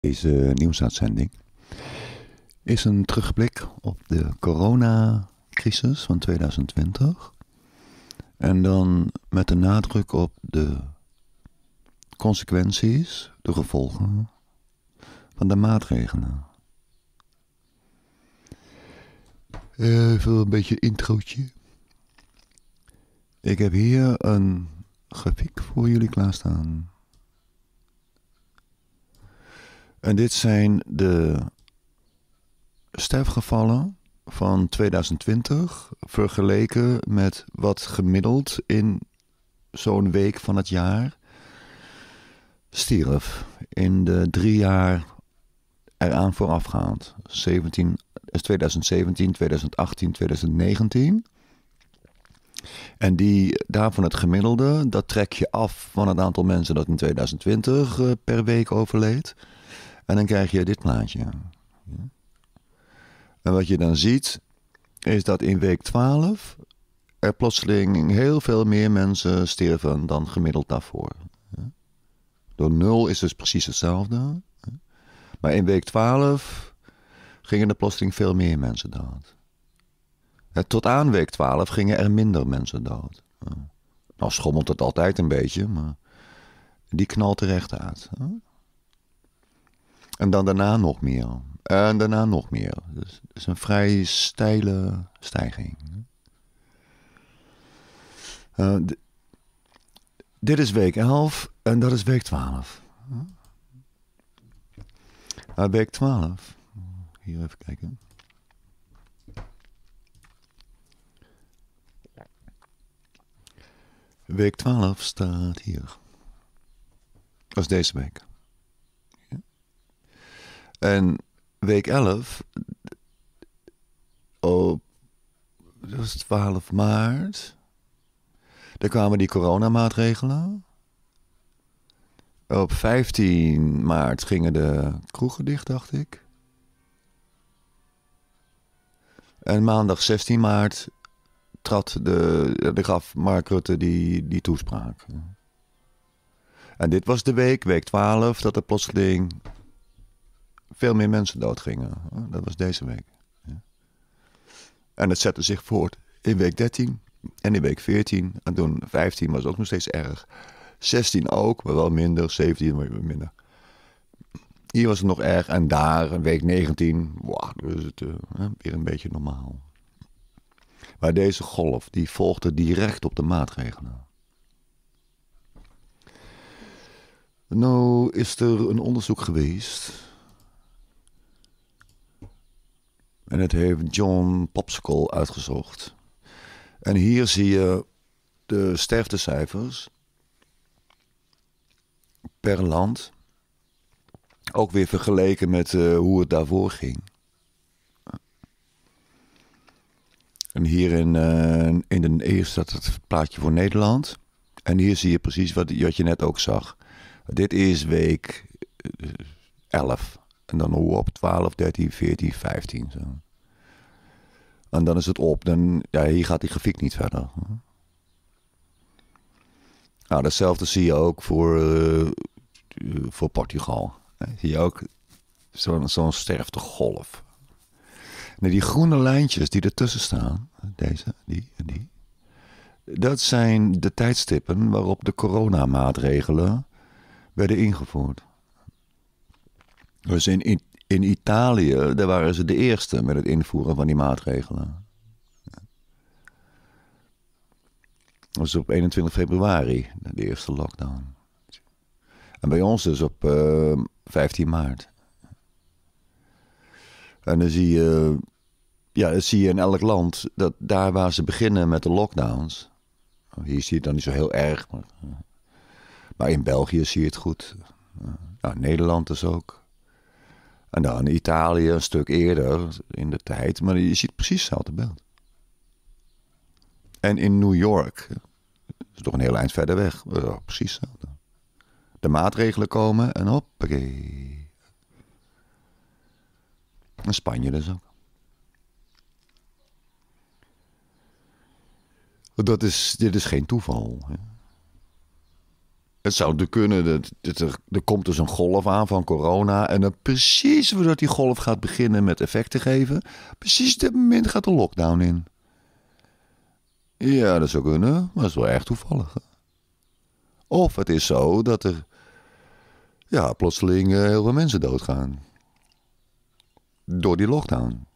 Deze nieuwsuitzending is een terugblik op de coronacrisis van 2020. En dan met de nadruk op de consequenties, de gevolgen van de maatregelen. Even een beetje introotje. Ik heb hier een grafiek voor jullie klaarstaan. En dit zijn de sterfgevallen van 2020 vergeleken met wat gemiddeld in zo'n week van het jaar stierf in de drie jaar eraan voorafgaand. 17, 2017, 2018, 2019. En die, daarvan het gemiddelde, dat trek je af van het aantal mensen dat in 2020 eh, per week overleed. En dan krijg je dit plaatje. Ja. En wat je dan ziet, is dat in week 12 er plotseling heel veel meer mensen sterven dan gemiddeld daarvoor. Door nul is dus precies hetzelfde. Maar in week 12 gingen er plotseling veel meer mensen dood. Tot aan week 12 gingen er minder mensen dood. Nou schommelt het altijd een beetje, maar die knalt er uit. ja. En dan daarna nog meer. En daarna nog meer. Dus het is dus een vrij steile stijging. Uh, dit is week 11 en dat is week 12. Uh, hm? ah, week 12. Hier even kijken. Week 12 staat hier. Dat is deze week. En week 11, op dus 12 maart, daar kwamen die coronamaatregelen. Op 15 maart gingen de kroegen dicht, dacht ik. En maandag 16 maart trad de, de gaf Mark Rutte die, die toespraak. En dit was de week, week 12, dat er plotseling veel meer mensen doodgingen. Dat was deze week. En dat zette zich voort in week 13 en in week 14. En toen 15 was ook nog steeds erg. 16 ook, maar wel minder. 17 maar minder. Hier was het nog erg en daar, week 19, wow, het eh, weer een beetje normaal. Maar deze golf, die volgde direct op de maatregelen. Nou is er een onderzoek geweest En het heeft John Popsicle uitgezocht. En hier zie je de sterftecijfers per land. Ook weer vergeleken met eh, hoe het daarvoor ging. En hier in, eh, in de eerste staat het plaatje voor Nederland. En hier zie je precies wat, wat je net ook zag. Dit is week 11. Eh, en dan hoe op 12, 13, 14, 15. Zo. En dan is het op. Dan, ja, hier gaat die grafiek niet verder. Nou, datzelfde zie je ook voor, eh, eh, voor Portugal. Eh, zie je ook zo'n zo sterftegolf. Nou, die groene lijntjes die ertussen staan, deze, die en die, dat zijn de tijdstippen waarop de coronamaatregelen werden ingevoerd. Dus in, in, in Italië, daar waren ze de eerste met het invoeren van die maatregelen. Dat was op 21 februari, de eerste lockdown. En bij ons dus op uh, ehm, 15 maart. En dan zie je, ja, dan zie je in elk land dat daar waar ze beginnen met de lockdowns. Hier zie je het dan niet zo heel erg. Maar, eh, maar in België zie je het goed. Nou, Nederland dus ook. En dan Italië een stuk eerder in de tijd. Maar je ziet precies hetzelfde beeld. En in New York, dat eh, is toch een heel eind verder weg, eh, precies hetzelfde. De maatregelen komen en hoppakee. En Spanje dus ook. Dat is, dit is geen toeval. Hè? Het zou kunnen, dat, er, komt dus een golf aan van corona. En precies voordat die golf gaat beginnen met effecten geven, precies op dit moment gaat de lockdown in. Ja, dat zou kunnen, maar dat is wel erg toevallig. Of het is zo dat er ja, plotseling eh, heel veel mensen doodgaan. Door die lockdown.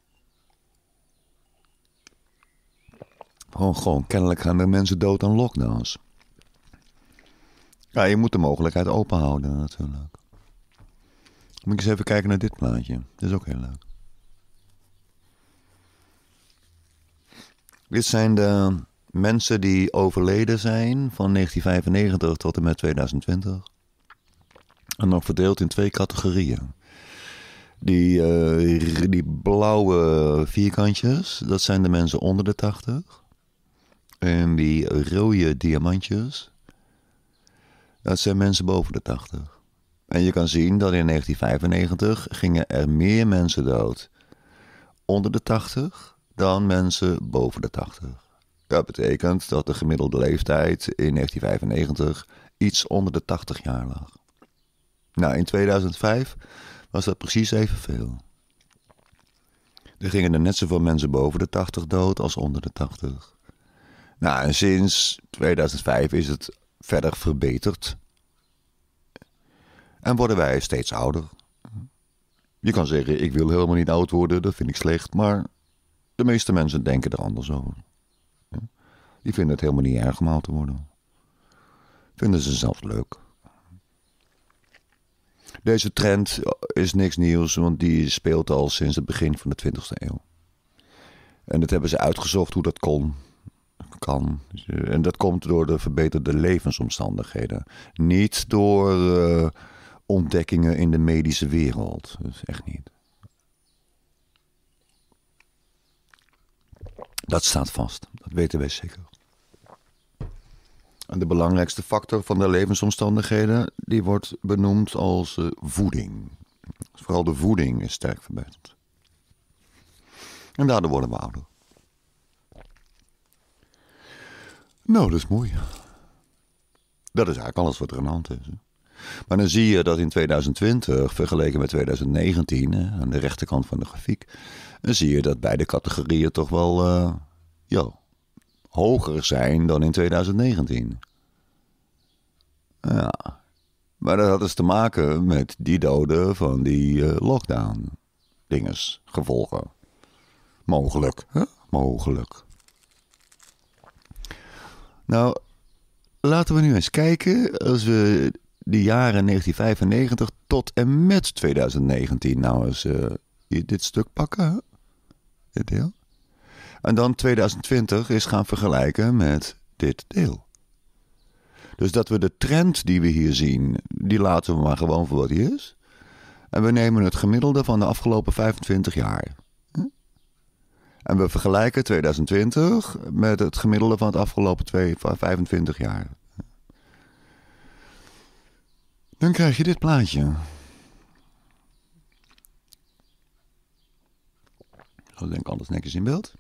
Gewoon, gewoon kennelijk gaan er mensen dood aan lockdowns. Ja, je moet de mogelijkheid open houden natuurlijk. Moet ik eens even kijken naar dit plaatje. Dat is ook heel leuk. Dit zijn de mensen die overleden zijn van 1995 tot en met 2020. En dan verdeeld in twee categorieën. Die, eh, die blauwe vierkantjes, dat zijn de mensen onder de 80. En die rode diamantjes, dat zijn mensen boven de 80. En je kan zien dat in 1995 gingen er meer mensen dood onder de 80 dan mensen boven de 80. Dat betekent dat de gemiddelde leeftijd in 1995 iets onder de 80 jaar lag. Nou, in 2005 was dat precies evenveel. Er gingen er net zoveel mensen boven de 80 dood als onder de 80. Nou, en sinds 2005 is het verder verbeterd. En worden wij steeds ouder. Je kan zeggen, ik wil helemaal niet oud worden, dat vind ik slecht, maar de meeste mensen denken er anders over. Die vinden het helemaal niet erg om oud te worden. Vinden ze zelfs leuk. Deze trend is niks nieuws, want die speelt al sinds het begin van de 20e eeuw. En dat hebben ze uitgezocht hoe dat kon kan. En dat komt door de verbeterde levensomstandigheden. Niet door eh, ontdekkingen in de medische wereld. is echt niet. Dat staat vast. Dat weten wij zeker. En de belangrijkste factor van de levensomstandigheden, die wordt benoemd als eh, voeding. Vooral de voeding is sterk verbeterd. En daardoor worden we ouder. Nou, dat is mooi. Dat is eigenlijk alles wat er aan de hand is. Maar dan zie je dat in 2020, vergeleken met 2019, aan de rechterkant van de grafiek, dan zie je dat beide categorieën toch wel uh, hoger zijn dan in 2019. Ja. Maar dat had dus te maken met die doden van die uh, lockdown-dinges, gevolgen. Mogelijk, hè? Mogelijk. Nou, laten we nu eens kijken als we de jaren 1995 tot en met 2019 nou eens eh, dit stuk pakken. Dit deel. En dan 2020 is gaan vergelijken met dit deel. Dus dat we de trend die we hier zien, die laten we maar gewoon voor wat die is. En we nemen het gemiddelde van de afgelopen 25 jaar. En we vergelijken 2020 met het gemiddelde van het afgelopen twee, 25 jaar. Dan krijg je dit plaatje. Zo oh, denk ik alles netjes in beeld.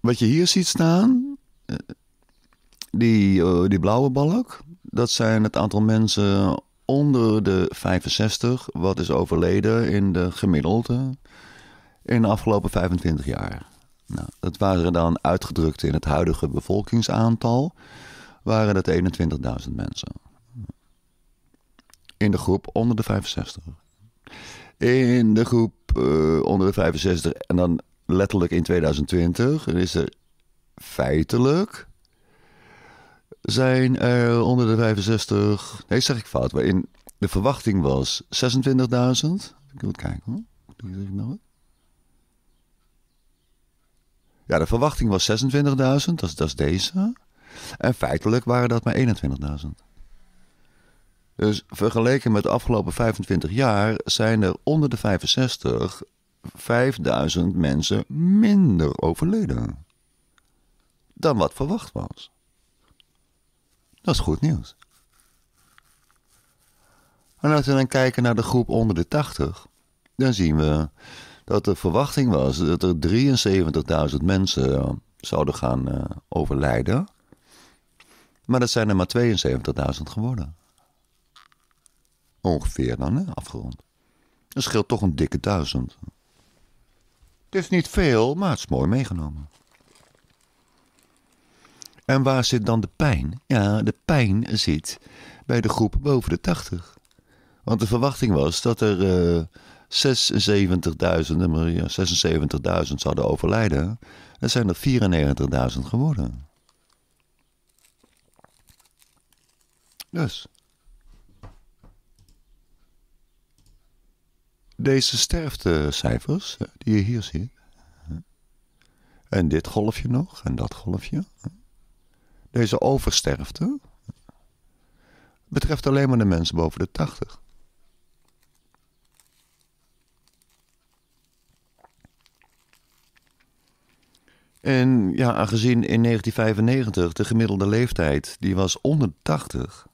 Wat je hier ziet staan, eh, die, eh, die blauwe balk, dat zijn het aantal mensen onder de 65 wat is overleden in de gemiddelde in de afgelopen 25 jaar. Nou, dat waren dan uitgedrukt in het huidige bevolkingsaantal, waren dat 21.000 mensen. In de groep onder de 65. In de groep eh, onder de 65 en dan letterlijk in 2020 is er feitelijk zijn er onder de 65. Nee, zeg ik fout. Waarin de verwachting was 26.000. Ik wil kijken hoor. nou Ja, de verwachting was 26.000. Dat, is, dat is deze. En feitelijk waren dat maar 21.000. Dus vergeleken met de afgelopen 25 jaar zijn er onder de 65 5000 mensen minder overleden dan wat verwacht was. Dat is goed nieuws. En als we dan kijken naar de groep onder de 80, dan zien we dat de verwachting was dat er 73.000 mensen eh, zouden gaan eh, overlijden. Maar dat zijn er maar 72.000 geworden. Ongeveer dan, hè, afgerond. Dat scheelt toch een dikke duizend. Het is niet veel, maar het is mooi meegenomen. En waar zit dan de pijn? Ja, de pijn zit bij de groep boven de 80. Want de verwachting was dat er uh, eh, 76.000, maar 76.000 zouden overlijden. Er zijn er 94.000 geworden. Dus. Deze sterftecijfers eh, die je hier ziet. En dit golfje nog en dat golfje. Deze oversterfte betreft alleen maar de mensen boven de 80. En ja, aangezien in 1995 de gemiddelde leeftijd die was onder 80.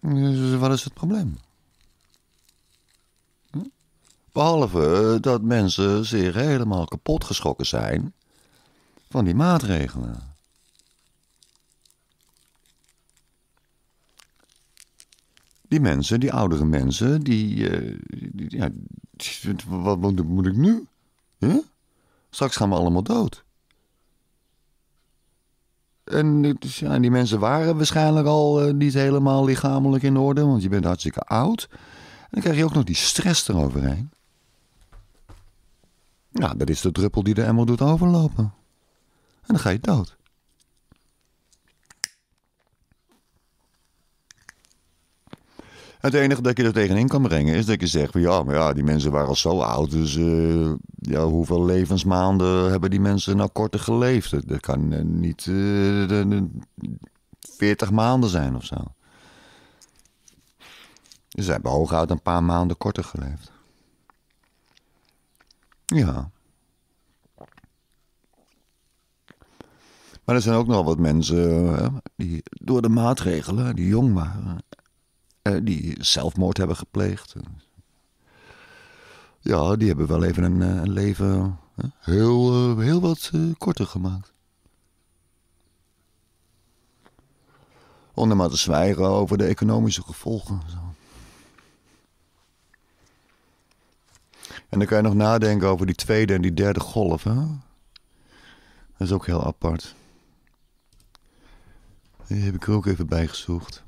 Dus wat is het probleem? Hm? Behalve dat mensen zich helemaal kapot zijn van die maatregelen. Die mensen, die oudere mensen, die. Eh, ja, wat, moet ik nu? Straks gaan we allemaal dood. En ja, die mensen waren waarschijnlijk al eh, niet helemaal lichamelijk in orde, want je bent hartstikke oud. En dan krijg je ook nog die stress eroverheen. Nou, dat is de druppel die de emmer doet overlopen. En dan ga je dood. Het enige dat je er tegenin kan brengen is dat je zegt van ja, maar ja, die mensen waren al zo oud. Dus eh, ja, hoeveel levensmaanden hebben die mensen nou korter geleefd? Dat kan eh, niet uh, eh, 40 maanden zijn of zo. ze hebben hooguit een paar maanden korter geleefd. Ja. Maar er zijn ook nog wat mensen hè, die door de maatregelen, die jong waren, eh, die zelfmoord hebben gepleegd. Ja, die hebben wel even een, eh, een leven heel, eh, heel wat korter gemaakt. Om maar te zwijgen over de economische gevolgen. En dan kan je nog nadenken over die tweede en die derde golf. Hè? Dat is ook heel apart. Die heb ik er ook even bijgezocht.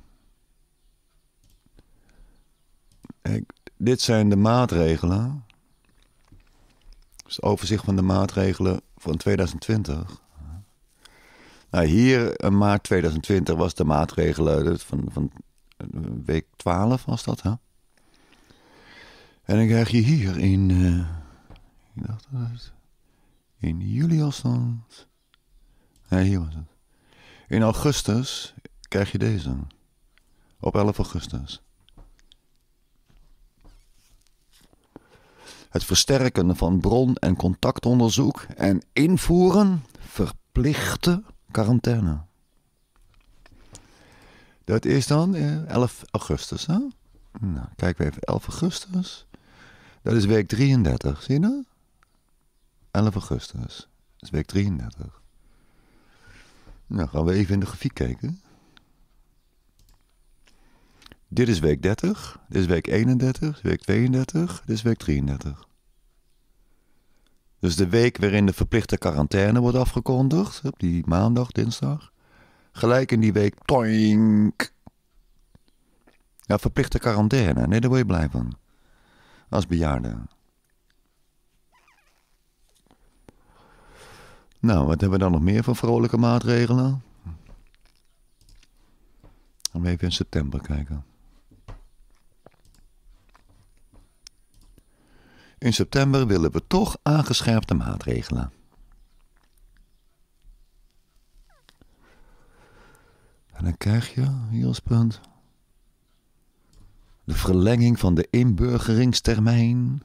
Kijk, dit zijn de maatregelen. Dus het overzicht van de maatregelen van 2020. Nou, hier in eh, maart 2020 was de maatregelen eh, van, van eh, week 12 was dat, hè? En dan krijg je hier in, ik dacht dat het, in juli al Nee, hier was het. In augustus krijg je deze. Op 11 augustus. het versterken van bron- en contactonderzoek en invoeren verplichte quarantaine. Dat is dan 11 eh, augustus. Hè? Nou, kijken we even. 11 augustus. Dat is week 33. Zie je dat? Nou? 11 augustus. Dat is week 33. Nou, gaan we even in de grafiek kijken. Dit is week 30, dit is week 31, week 32, dit is week 33. Dus de week waarin de verplichte quarantaine wordt afgekondigd, op die maandag, dinsdag. Gelijk in die week, toink. Ja, verplichte quarantaine, nee, daar word je blij van. Als bejaarde. Nou, wat hebben we dan nog meer voor vrolijke maatregelen? Gaan we even in september kijken. In september willen we toch aangescherpte maatregelen. En dan krijg je, hier als punt, de verlenging van de inburgeringstermijn.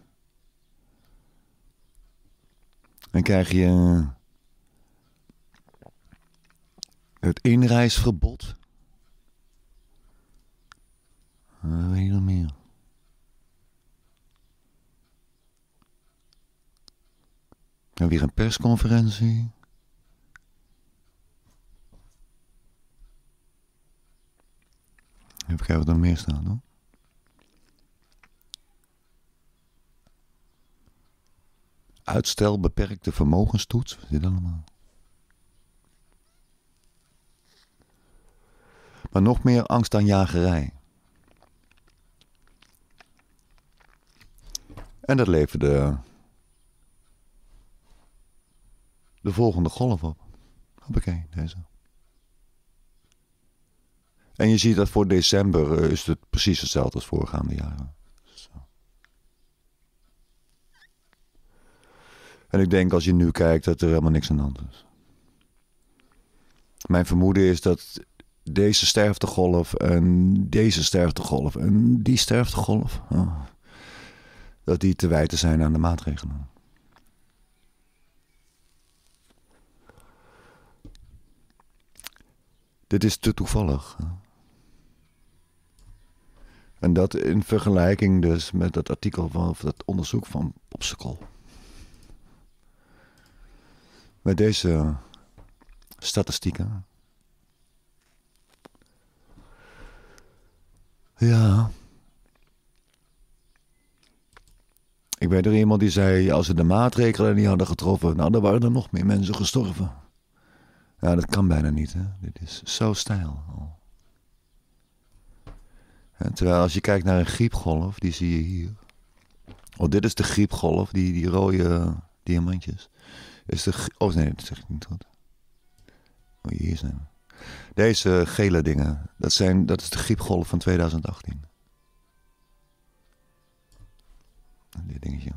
Dan krijg je het inreisverbod. Eh, weet je nog meer? En weer een persconferentie. Even kijken wat er meer staat hoor. Uitstel beperkte vermogenstoets. Wat allemaal? Maar nog meer angst dan jagerij. En dat leverde de volgende golf op. Hoppakee, deze. En je ziet dat voor december eh, is het precies hetzelfde als voorgaande jaren. Zo. En ik denk als je nu kijkt dat er helemaal niks aan de hand is. Mijn vermoeden is dat deze sterftegolf en deze sterftegolf en die sterftegolf... Oh, dat die te wijten zijn aan de maatregelen. Dit is te toevallig. En dat in vergelijking dus met dat artikel van of dat onderzoek van Popsicle. Met deze statistieken. Ja. Ik weet er iemand die zei, als ze de maatregelen niet hadden getroffen, nou dan waren er nog meer mensen gestorven. Nou, dat kan bijna niet, hè. Dit is zo stijl En terwijl als je kijkt naar een griepgolf, die zie je hier. Oh, dit is de griepgolf, die, die rode eh, diamantjes. Is de, oh nee, dat zeg ik niet goed. Oh, hier zijn Deze gele dingen, dat, zijn, dat is de griepgolf van 2018. Dit dingetje.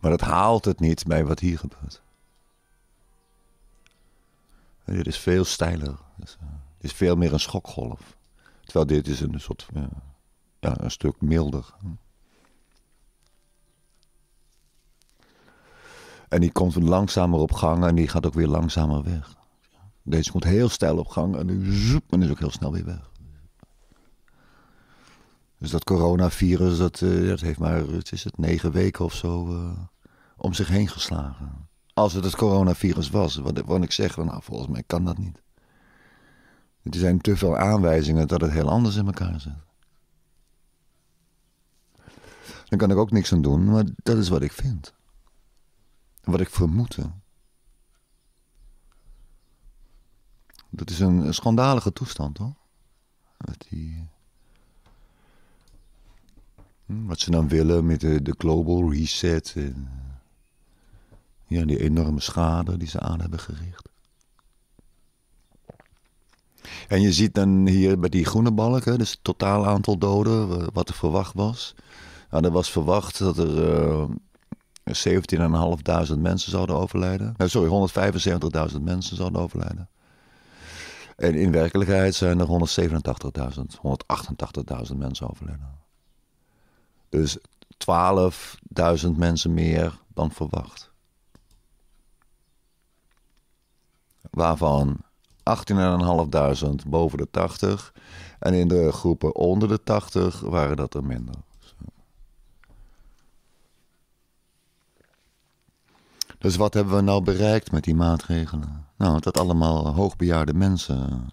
Maar dat haalt het niet bij wat hier gebeurt. Dit is veel steiler. Het eh, is veel meer een schokgolf. Terwijl dit is een soort, eh, ja, een stuk milder. En die komt langzamer op gang en die gaat ook weer langzamer weg. Deze komt heel stijl op gang en zoep, en is ook heel snel weer weg. Dus dat coronavirus, dat, eh, dat heeft maar, het is het, negen weken of zo om zich heen geslagen. Als het het coronavirus was, wat, wat ik zeg, nou, volgens mij kan dat niet. Er zijn te veel aanwijzingen dat het heel anders in elkaar zit. Dan kan ik ook niks aan doen, maar dat is wat ik vind. Wat ik vermoed. Dat is een schandalige toestand, hoor. Wat, die, hm, wat ze dan willen met de, de global reset. En, ja, die enorme schade die ze aan hebben gericht. En je ziet dan hier bij die groene balken dus het totaal aantal doden, wat er verwacht was. Nou, er was verwacht dat er uh, eh, 17.500 mensen zouden overlijden. Eh, sorry, 175.000 mensen zouden overlijden. En in werkelijkheid zijn er 187.000, 188.000 mensen overleden. Dus 12.000 mensen meer dan verwacht. waarvan 18.500 boven de 80. En in de groepen onder de 80 waren dat er minder. Dus wat hebben we nou bereikt met die maatregelen? Nou, dat allemaal hoogbejaarde mensen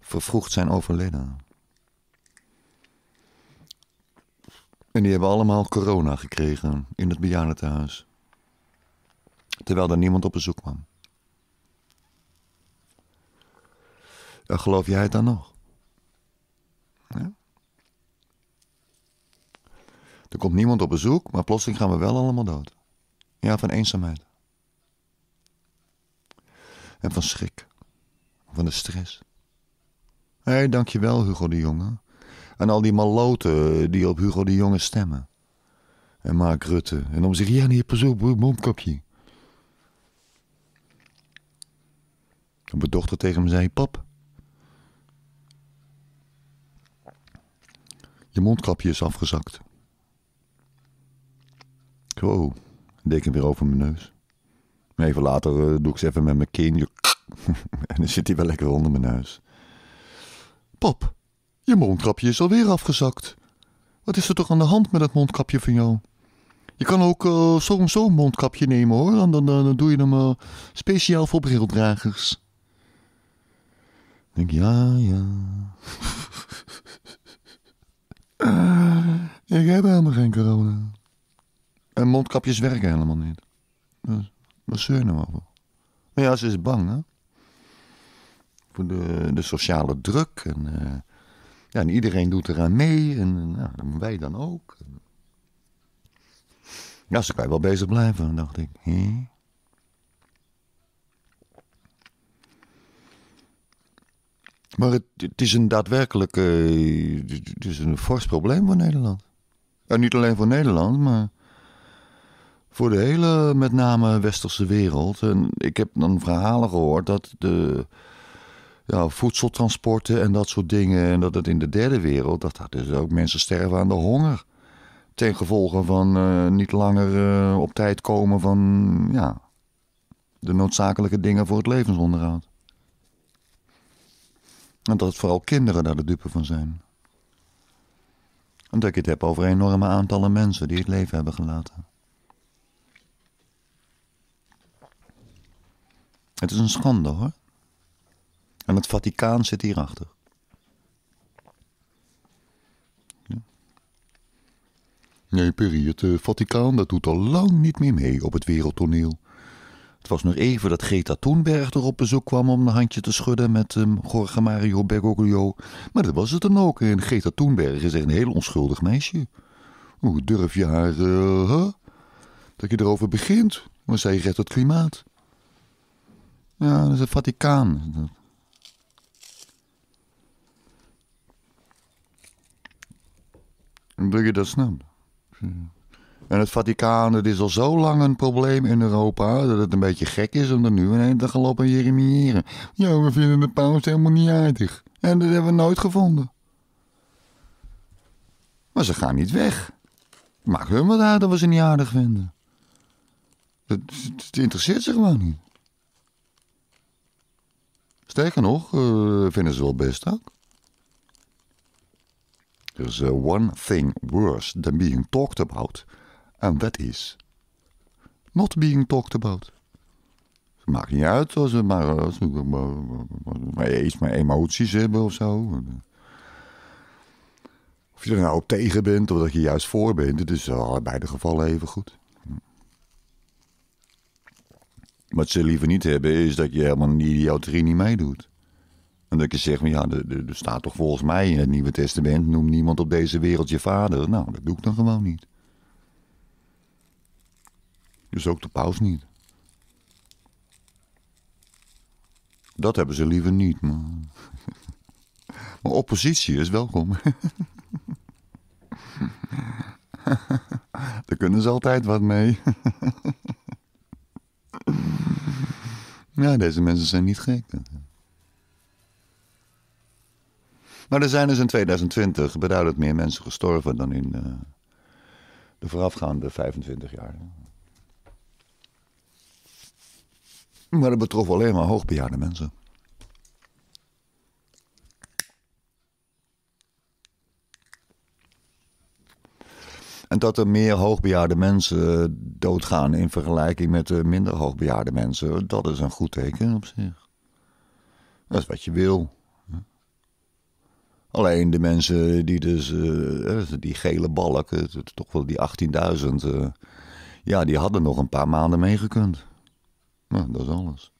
vervroegd zijn overleden. En die hebben allemaal corona gekregen in het thuis, Terwijl er niemand op bezoek kwam. dan geloof jij het dan nog? Er komt niemand op bezoek, maar plotseling gaan we wel allemaal dood. Ja, van eenzaamheid. En van schrik. Van de stress. Hé, dankjewel Hugo de Jonge. En al die maloten die op Hugo de Jonge stemmen. En Mark Rutte. En om zich, ja nee, pas op, mondkapje. mijn dochter tegen me zei, pap, Je mondkapje is afgezakt. ik hem oh, weer over mijn neus. Even later eh, doe ik ze even met mijn kin. en dan zit hij wel lekker onder mijn neus. Pop, je mondkapje is alweer afgezakt. Wat is er toch aan de hand met dat mondkapje van jou? Je kan ook uh, eh, zo'n zo mondkapje nemen hoor. Dan, dan, dan doe je hem eh, speciaal voor brildragers. Ik denk, ja, ja. Eh, ik heb helemaal geen corona. En mondkapjes werken helemaal niet. Dus, zeur zeuren we nou over? Maar ja, ze is bang, hè? Voor de, de sociale druk. En, eh, ja, en iedereen doet eraan mee. En nou, wij dan ook. Ja, ze kan je wel bezig blijven, dacht ik. He? Maar het, is een daadwerkelijk uh, het is een fors probleem voor Nederland. En niet alleen voor Nederland, maar voor de hele, met name westerse wereld. En ik heb dan verhalen gehoord dat de ja, voedseltransporten en dat soort dingen, en dat het in de derde wereld, dat, daar dus ook mensen sterven aan de honger. Ten gevolge van eh, niet langer eh, op tijd komen van ja, de noodzakelijke dingen voor het levensonderhoud. En dat vooral kinderen daar de dupe van zijn. En dat ik het heb over enorme aantallen mensen die het leven hebben gelaten. Het is een schande hoor. En het Vaticaan zit hierachter. Nee, Perry, het eh, Vaticaan dat doet al lang niet meer mee op het wereldtoneel. Het was nog even dat Greta Toenberg er op bezoek kwam om een handje te schudden met um, Jorge Mario Bergoglio. Maar dat was het dan ook. En Greta Toenberg is echt een heel onschuldig meisje. Hoe durf je haar, eh, dat je erover begint? Maar zij redt het klimaat. Ja, dat is het Vaticaan. Wil je dat Ja. En het Vaticaan, dat is al zo lang een probleem in Europa dat het een beetje gek is om er nu inheen te gaan lopen jeremiëren. Ja, we vinden de paus helemaal niet aardig. En dat hebben we nooit gevonden. Maar ze gaan niet weg. Maak hun wat uit dat we ze niet aardig vinden. Het, interesseert ze gewoon niet. Sterker nog, eh, vinden ze wel best ook. There's eh, one thing worse than being talked about. En dat is not being talked about. Maakt niet uit als ze maar, als we maar eens maar emoties hebben of zo. Of je er nou op tegen bent of dat je juist voor bent. Het is allebei de gevallen even goed. Wat ze liever niet hebben is dat je helemaal jouw idioterie niet meedoet. En dat je zegt, ja, er, er staat toch volgens mij in het Nieuwe Testament... noem niemand op deze wereld je vader. Nou, dat doe ik dan gewoon niet. Dus ook de paus niet. Dat hebben ze liever niet, maar. Maar oppositie is welkom. Daar kunnen ze altijd wat mee. Ja, deze mensen zijn niet gek. Maar er zijn dus in 2020 beduidend meer mensen gestorven dan in eh, de voorafgaande 25 jaar. Maar dat betrof alleen maar hoogbejaarde mensen. En dat er meer hoogbejaarde mensen doodgaan in vergelijking met minder hoogbejaarde mensen, dat is een goed teken op zich. Dat is wat je wil. Alleen de mensen die dus, eh, die gele balk, toch wel die 18.000, eh, ja, die hadden nog een paar maanden meegekund. Nou, dat is alles.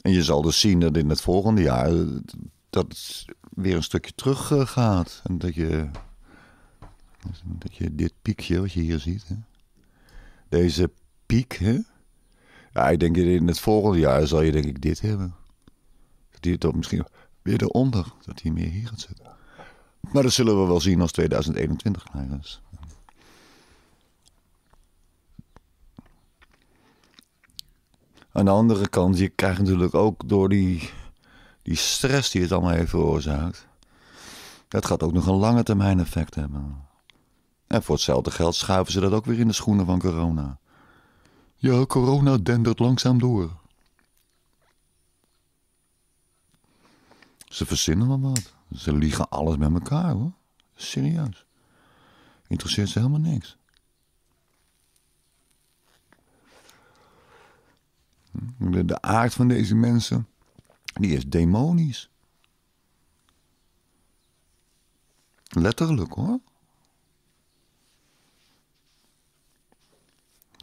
En je zal dus zien dat in het volgende jaar eh, dat het weer een stukje terug eh, gaat. En dat je, dat je dit piekje wat je hier ziet, hè? deze piek, hè? Ja, ik denk in het volgende jaar zal je denk ik dit hebben. Dat hij toch misschien weer eronder, dat hij meer hier gaat zitten. Maar dat zullen we wel zien als 2021 klaar is. Aan de andere kant, je krijgt natuurlijk ook door die, die stress die het allemaal heeft veroorzaakt. Dat gaat ook nog een lange termijn effect hebben. En voor hetzelfde geld schuiven ze dat ook weer in de schoenen van corona. Ja, corona dendert langzaam door. Ze verzinnen wel wat. Ze liegen alles met elkaar hoor. Serieus. Interesseert ze helemaal niks. de, de aard van deze mensen, die is demonisch. Letterlijk hoor.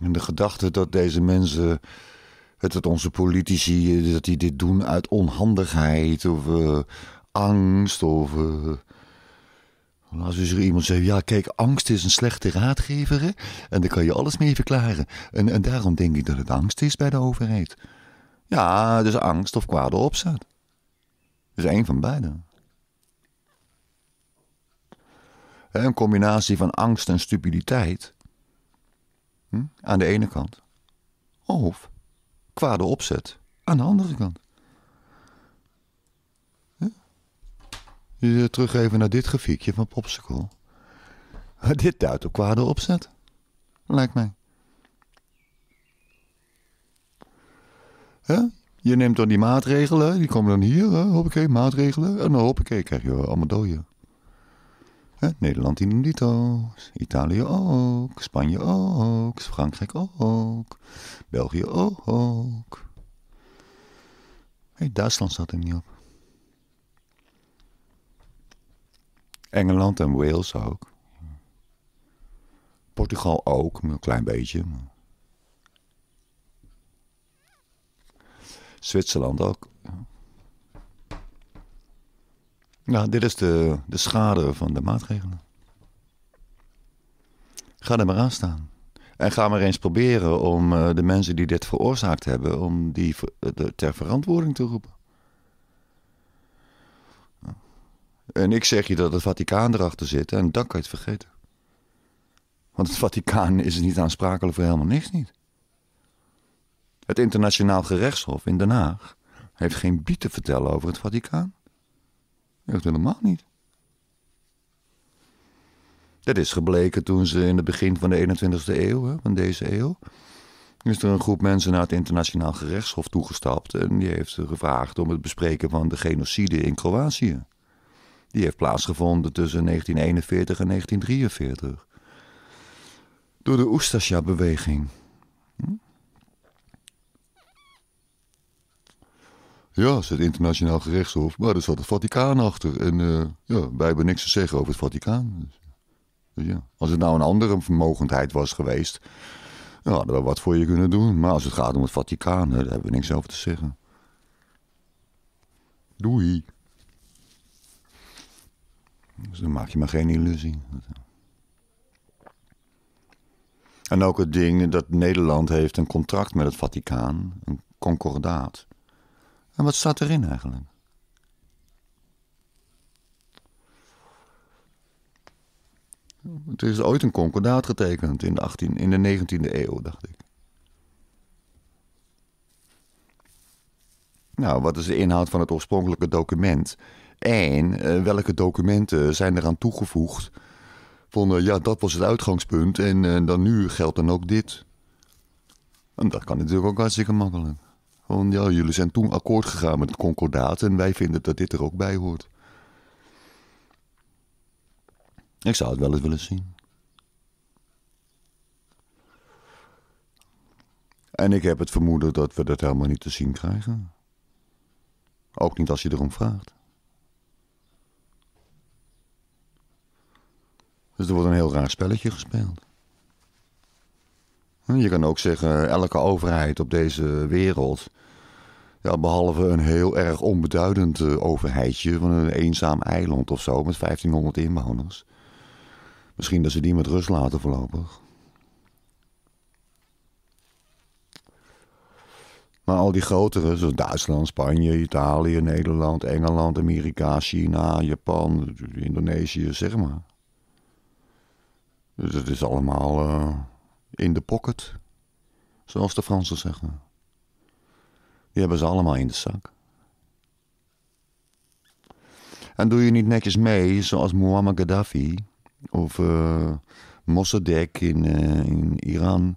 En de gedachte dat deze mensen, dat onze politici, eh, dat die dit doen uit onhandigheid of eh, angst of eh, als dus er iemand zegt, ja kijk, angst is een slechte raadgever, en daar kan je alles mee verklaren. En, en daarom denk ik dat het angst is bij de overheid. Ja, dus angst of kwade opzet. is één van beide. Een combinatie van angst en stupiditeit. Hm? Aan de ene kant. Of kwade opzet. Aan de andere kant. Dus terug even naar dit grafiekje van Popsicle. Ah, dit duidt op kwade opzet. Lijkt mij. Hè? Je neemt dan die maatregelen, die komen dan hier, hè? hoppakee, maatregelen. En dan hoppakee, krijg je allemaal dooien. Hè? Nederland in dito, Italië ook, Spanje ook, Frankrijk ook, België ook. hey, Duitsland staat er niet op. Engeland en Wales ook. Portugal ook, een klein beetje. Zwitserland ook. Nou, dit is de, de schade van de maatregelen. Ga er maar aan staan. En ga maar eens proberen om eh, de mensen die dit veroorzaakt hebben, om die ter verantwoording te roepen. En ik zeg je dat het Vaticaan erachter zit en dan kan je het vergeten. Want het Vaticaan is niet aansprakelijk voor helemaal niks niet. Het internationaal gerechtshof in Den Haag heeft geen bied te vertellen over het Vaticaan. Echt helemaal niet. Dat is gebleken toen ze in het begin van de 21e eeuw, van deze eeuw, is er een groep mensen naar het internationaal gerechtshof toegestapt en die heeft gevraagd om het bespreken van de genocide in Kroatië die heeft plaatsgevonden tussen 1941 en 1943. Door de Oestasja-beweging. Hm? Ja, het internationaal gerechtshof, maar er zat het Vaticaan achter. En eh, ja, wij hebben niks te zeggen over het Vaticaan. Dus, dus ja. Als het nou een andere vermogendheid was geweest, dan hadden we wat voor je kunnen doen. Maar als het gaat om het Vaticaan, daar hebben we niks over te zeggen. Doei. Dus dan maak je maar geen illusie. En ook het ding dat Nederland heeft een contract met het Vaticaan, een concordaat. En wat staat erin eigenlijk? Er is ooit een concordaat getekend in de, 18, in de 19e eeuw, dacht ik. Nou, wat is de inhoud van het oorspronkelijke document? En eh, welke documenten zijn eraan toegevoegd? Van ja, dat was het uitgangspunt en eh, dan nu geldt dan ook dit. En dat kan natuurlijk ook hartstikke makkelijk. Want ja, jullie zijn toen akkoord gegaan met het concordaat en wij vinden dat dit er ook bij hoort. Ik zou het wel eens willen zien. En ik heb het vermoeden dat we dat helemaal niet te zien krijgen. Ook niet als je erom vraagt. Dus er wordt een heel raar spelletje gespeeld. Hm, je kan ook zeggen, elke overheid op deze wereld, ja, behalve een heel erg onbeduidend eh, overheidje van een eenzaam eiland of zo met 1500 inwoners, misschien dat ze die met rust laten voorlopig. Maar al die grotere, zoals Duitsland, Spanje, Italië, Nederland, Engeland, Amerika, China, Japan, Indonesië, zeg maar. Dus het is allemaal eh, in de pocket, zoals de Fransen zeggen. Die hebben ze allemaal in de zak. En doe je niet netjes mee, zoals Muammar Gaddafi of uh, Mossadegh in, eh, in Iran,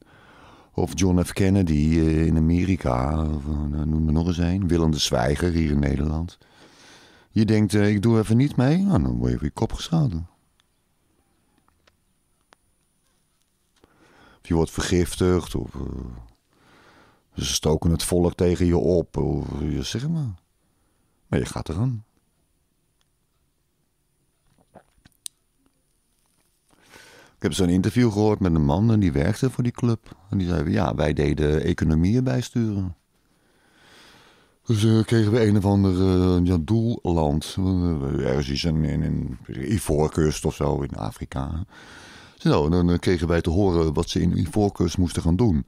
of John F. Kennedy in Amerika, of nou, noem maar nog eens een, Willem de Zwijger hier in Nederland. Je denkt, ik doe even niet mee, nou, dan word je je kop geschoten. je wordt vergiftigd. Of, eh, ze stoken het volk tegen je op. Of, zeg maar. Maar je gaat eraan. Ik heb zo'n interview gehoord met een man en die werkte voor die club. En die zei, ja, wij deden economieën bijsturen. Dus uh, kregen we een of ander eh, ja, doelland. Uh, ergens in, in Ivoorkust of zo in Afrika. Nou, dan eh, kregen wij te horen wat ze in Ivoorkust moesten gaan doen.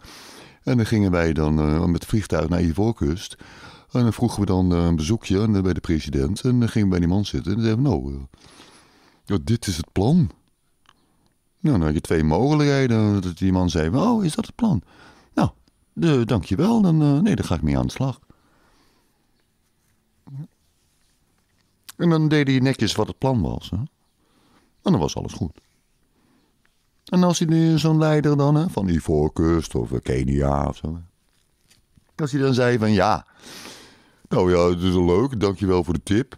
En dan gingen wij dan eh, met vliegtuig naar Ivoorkust. En dan vroegen we dan eh, een bezoekje bij de president. En dan gingen we bij die man zitten. En zeiden nou, dit is het plan. Nou, dan had je twee mogelijkheden. Dat die man zei, oh, is dat het plan? Nou, je dankjewel. Dan, nee, daar ga ik mee aan de slag. En dan deden hij netjes wat het plan was. Hè? En dan was alles goed. En als hij zo'n leider dan, hè, van Ivoorkust of Kenia of zo. Als hij dan zei van ja, nou ja, het is wel leuk, dankjewel voor de tip.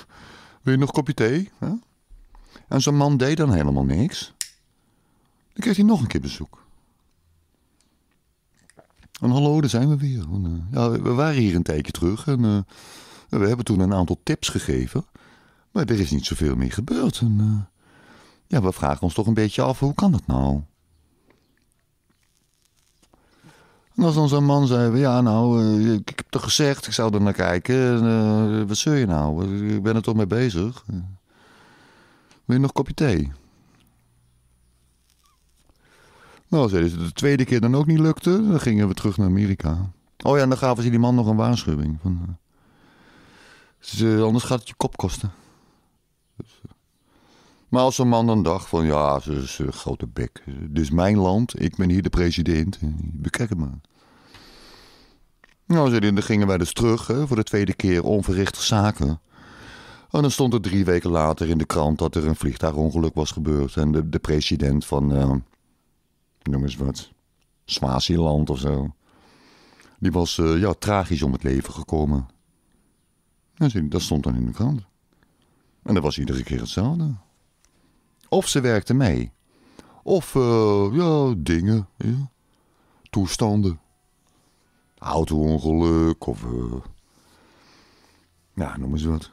Wil je nog een kopje thee? Hè? En zo'n man deed dan helemaal niks. Dan kreeg hij nog een keer bezoek. En hallo, daar zijn we weer. Eh, ja, we waren hier een tijdje terug en eh, we hebben toen een aantal tips gegeven. Maar er is niet zoveel meer gebeurd. En, eh, ja, we vragen ons toch een beetje af, hoe kan dat nou? En als dan zo'n man zei, ja nou, eh, ik heb toch gezegd, ik zou er naar kijken. Eh, wat zul je nou? Ik ben er toch mee bezig. wil je nog een kopje thee? Nou, zei ze, de tweede keer dan ook niet lukte, dan gingen we terug naar Amerika. Oh ja, en dan gaven ze die man nog een waarschuwing. Van, eh, anders gaat het je kop kosten. Dus, maar als een man dan dacht van ja, ze is een eh, grote bek. Dit is mijn land, ik ben hier de president. Bekijk het maar. Nou, dan gingen wij dus terug hè, voor de tweede keer onverrichte zaken. En dan stond er drie weken later in de krant dat er een vliegtuigongeluk was gebeurd. En de, de president van, uh, noem eens wat, Swaziland of zo. Die was eh, ja, tragisch om het leven gekomen. dat stond dan in de krant. En dat was iedere keer hetzelfde. Of ze werkte mee. Of, eh, ja, dingen. Ja. Toestanden. Auto-ongeluk of... Uh, ja, noem eens wat.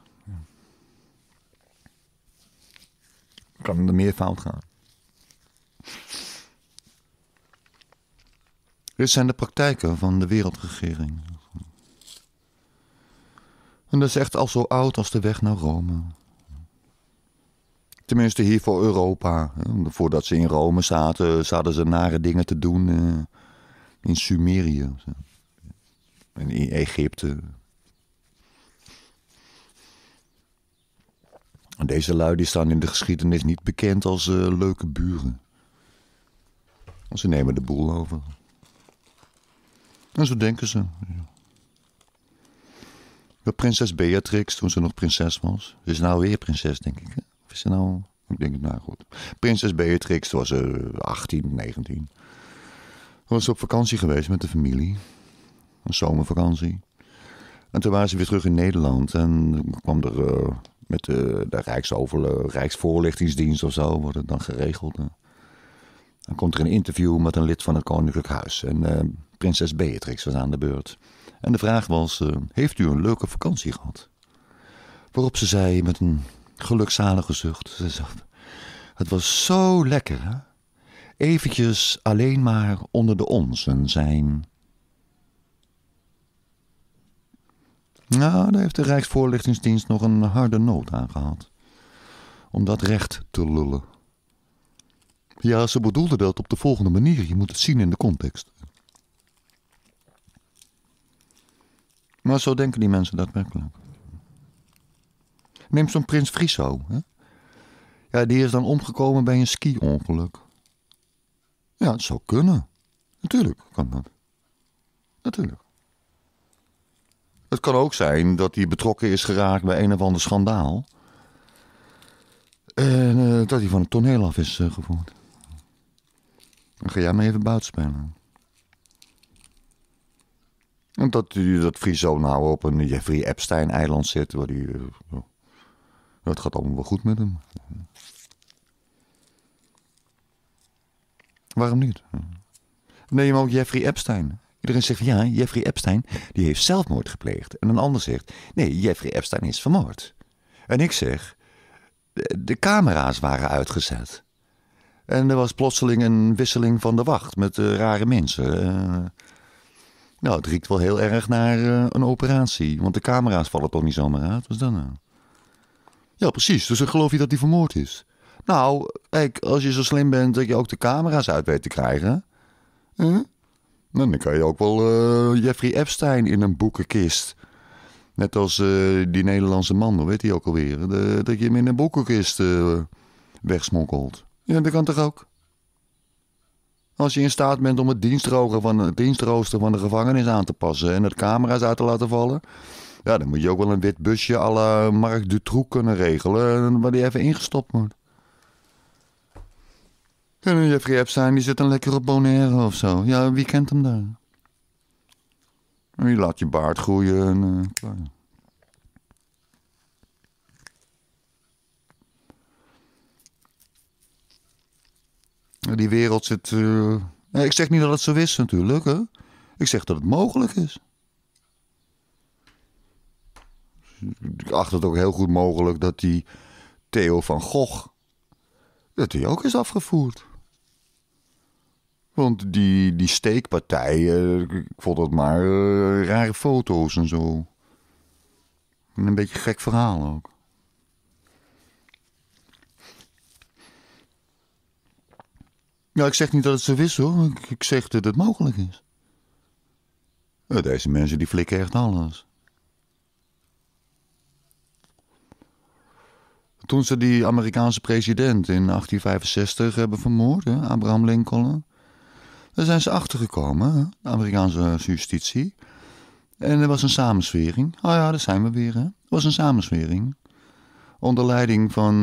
Kan er meer fout gaan. Dit zijn de praktijken van de wereldregering. En dat is echt al zo oud als de weg naar Rome. Tenminste hier voor Europa. Voordat ze in Rome zaten, zaten ze nare dingen te doen eh, in Sumerië. En in Egypte. Deze lui die staan in de geschiedenis niet bekend als eh, leuke buren. Ze nemen de boel over. En zo denken ze. Ja, prinses Beatrix, toen ze nog prinses was, is nou weer prinses, denk ik is ze nou? Ik denk, nou goed. Prinses Beatrix was ze 18, 19. Was op vakantie geweest met de familie. Een zomervakantie. En toen waren ze weer terug in Nederland. En kwam er eh, met de, de Rijksover, eh, Rijksvoorlichtingsdienst of zo, wordt het dan geregeld. Dan komt er een interview met een lid van het Koninklijk Huis. En eh, prinses Beatrix was aan de beurt. En de vraag was: Heeft u een leuke vakantie gehad? Waarop ze zei met een gelukzalige zucht. Het was zo lekker, hè? Eventjes alleen maar onder de onzen zijn. Nou, daar heeft de Rijksvoorlichtingsdienst nog een harde nood aan gehad. Om dat recht te lullen. Ja, ze bedoelde dat op de volgende manier. Je moet het zien in de context. Maar zo denken die mensen daadwerkelijk. Neem zo'n Prins Friso. Hè? Ja, die is dan omgekomen bij een ski-ongeluk. Ja, het zou kunnen. Natuurlijk kan dat. Natuurlijk. Het kan ook zijn dat hij betrokken is geraakt bij een of ander schandaal. En eh, dat hij van het toneel af is eh, gevoerd. Dan ga jij me even buitenspelen. En dat, dat Friso nou op een Jeffrey Epstein-eiland zit, waar die het gaat allemaal wel goed met hem. Waarom niet? Neem ook Jeffrey Epstein. Iedereen zegt ja, Jeffrey Epstein die heeft zelfmoord gepleegd. En een ander zegt nee, Jeffrey Epstein is vermoord. En ik zeg, de camera's waren uitgezet. En er was plotseling een wisseling van de wacht met eh, rare mensen. Eh, nou, het riekt wel heel erg naar eh, een operatie. Want de camera's vallen toch niet zomaar uit? Wat is dat nou? Ja, precies. Dus dan geloof je dat hij vermoord is. Nou, kijk, als je zo slim bent dat je ook de camera's uit weet te krijgen... Hm? Dan kan je ook wel eh, Jeffrey Epstein in een boekenkist... Net als eh, die Nederlandse man, dat weet hij ook alweer? De, dat je hem in een boekenkist eh, wegsmokkelt. Ja, dat kan toch ook? Als je in staat bent om het dienstrooster van, dienstrooster van de gevangenis aan te passen en het camera's uit te laten vallen, ja, dan moet je ook wel een wit busje à la Marc Dutroux kunnen regelen. Eh, waar die even ingestopt moet. En Jeffrey Epstein die zit dan lekker op Bonaire of zo. Ja, wie kent hem daar? En je laat je baard groeien en eh, Die wereld zit... Eh, ik zeg niet dat het zo is natuurlijk. Hè? Ik zeg dat het mogelijk is ik acht het ook heel goed mogelijk dat die Theo van Gogh, dat die ook is afgevoerd. Want die, die steekpartijen, eh, ik vond dat maar eh, rare foto's en zo. En een beetje gek verhaal ook. Ja, ik zeg niet dat het zo is hoor. Ik, zeg dat het mogelijk is. deze mensen die flikken echt alles. toen ze die Amerikaanse president in 1865 hebben vermoord, Abraham Lincoln. Daar zijn ze achtergekomen, de Amerikaanse justitie. En er was een samenswering. Ah ja, daar zijn we weer. Hè. Er was een samenswering. Onder leiding van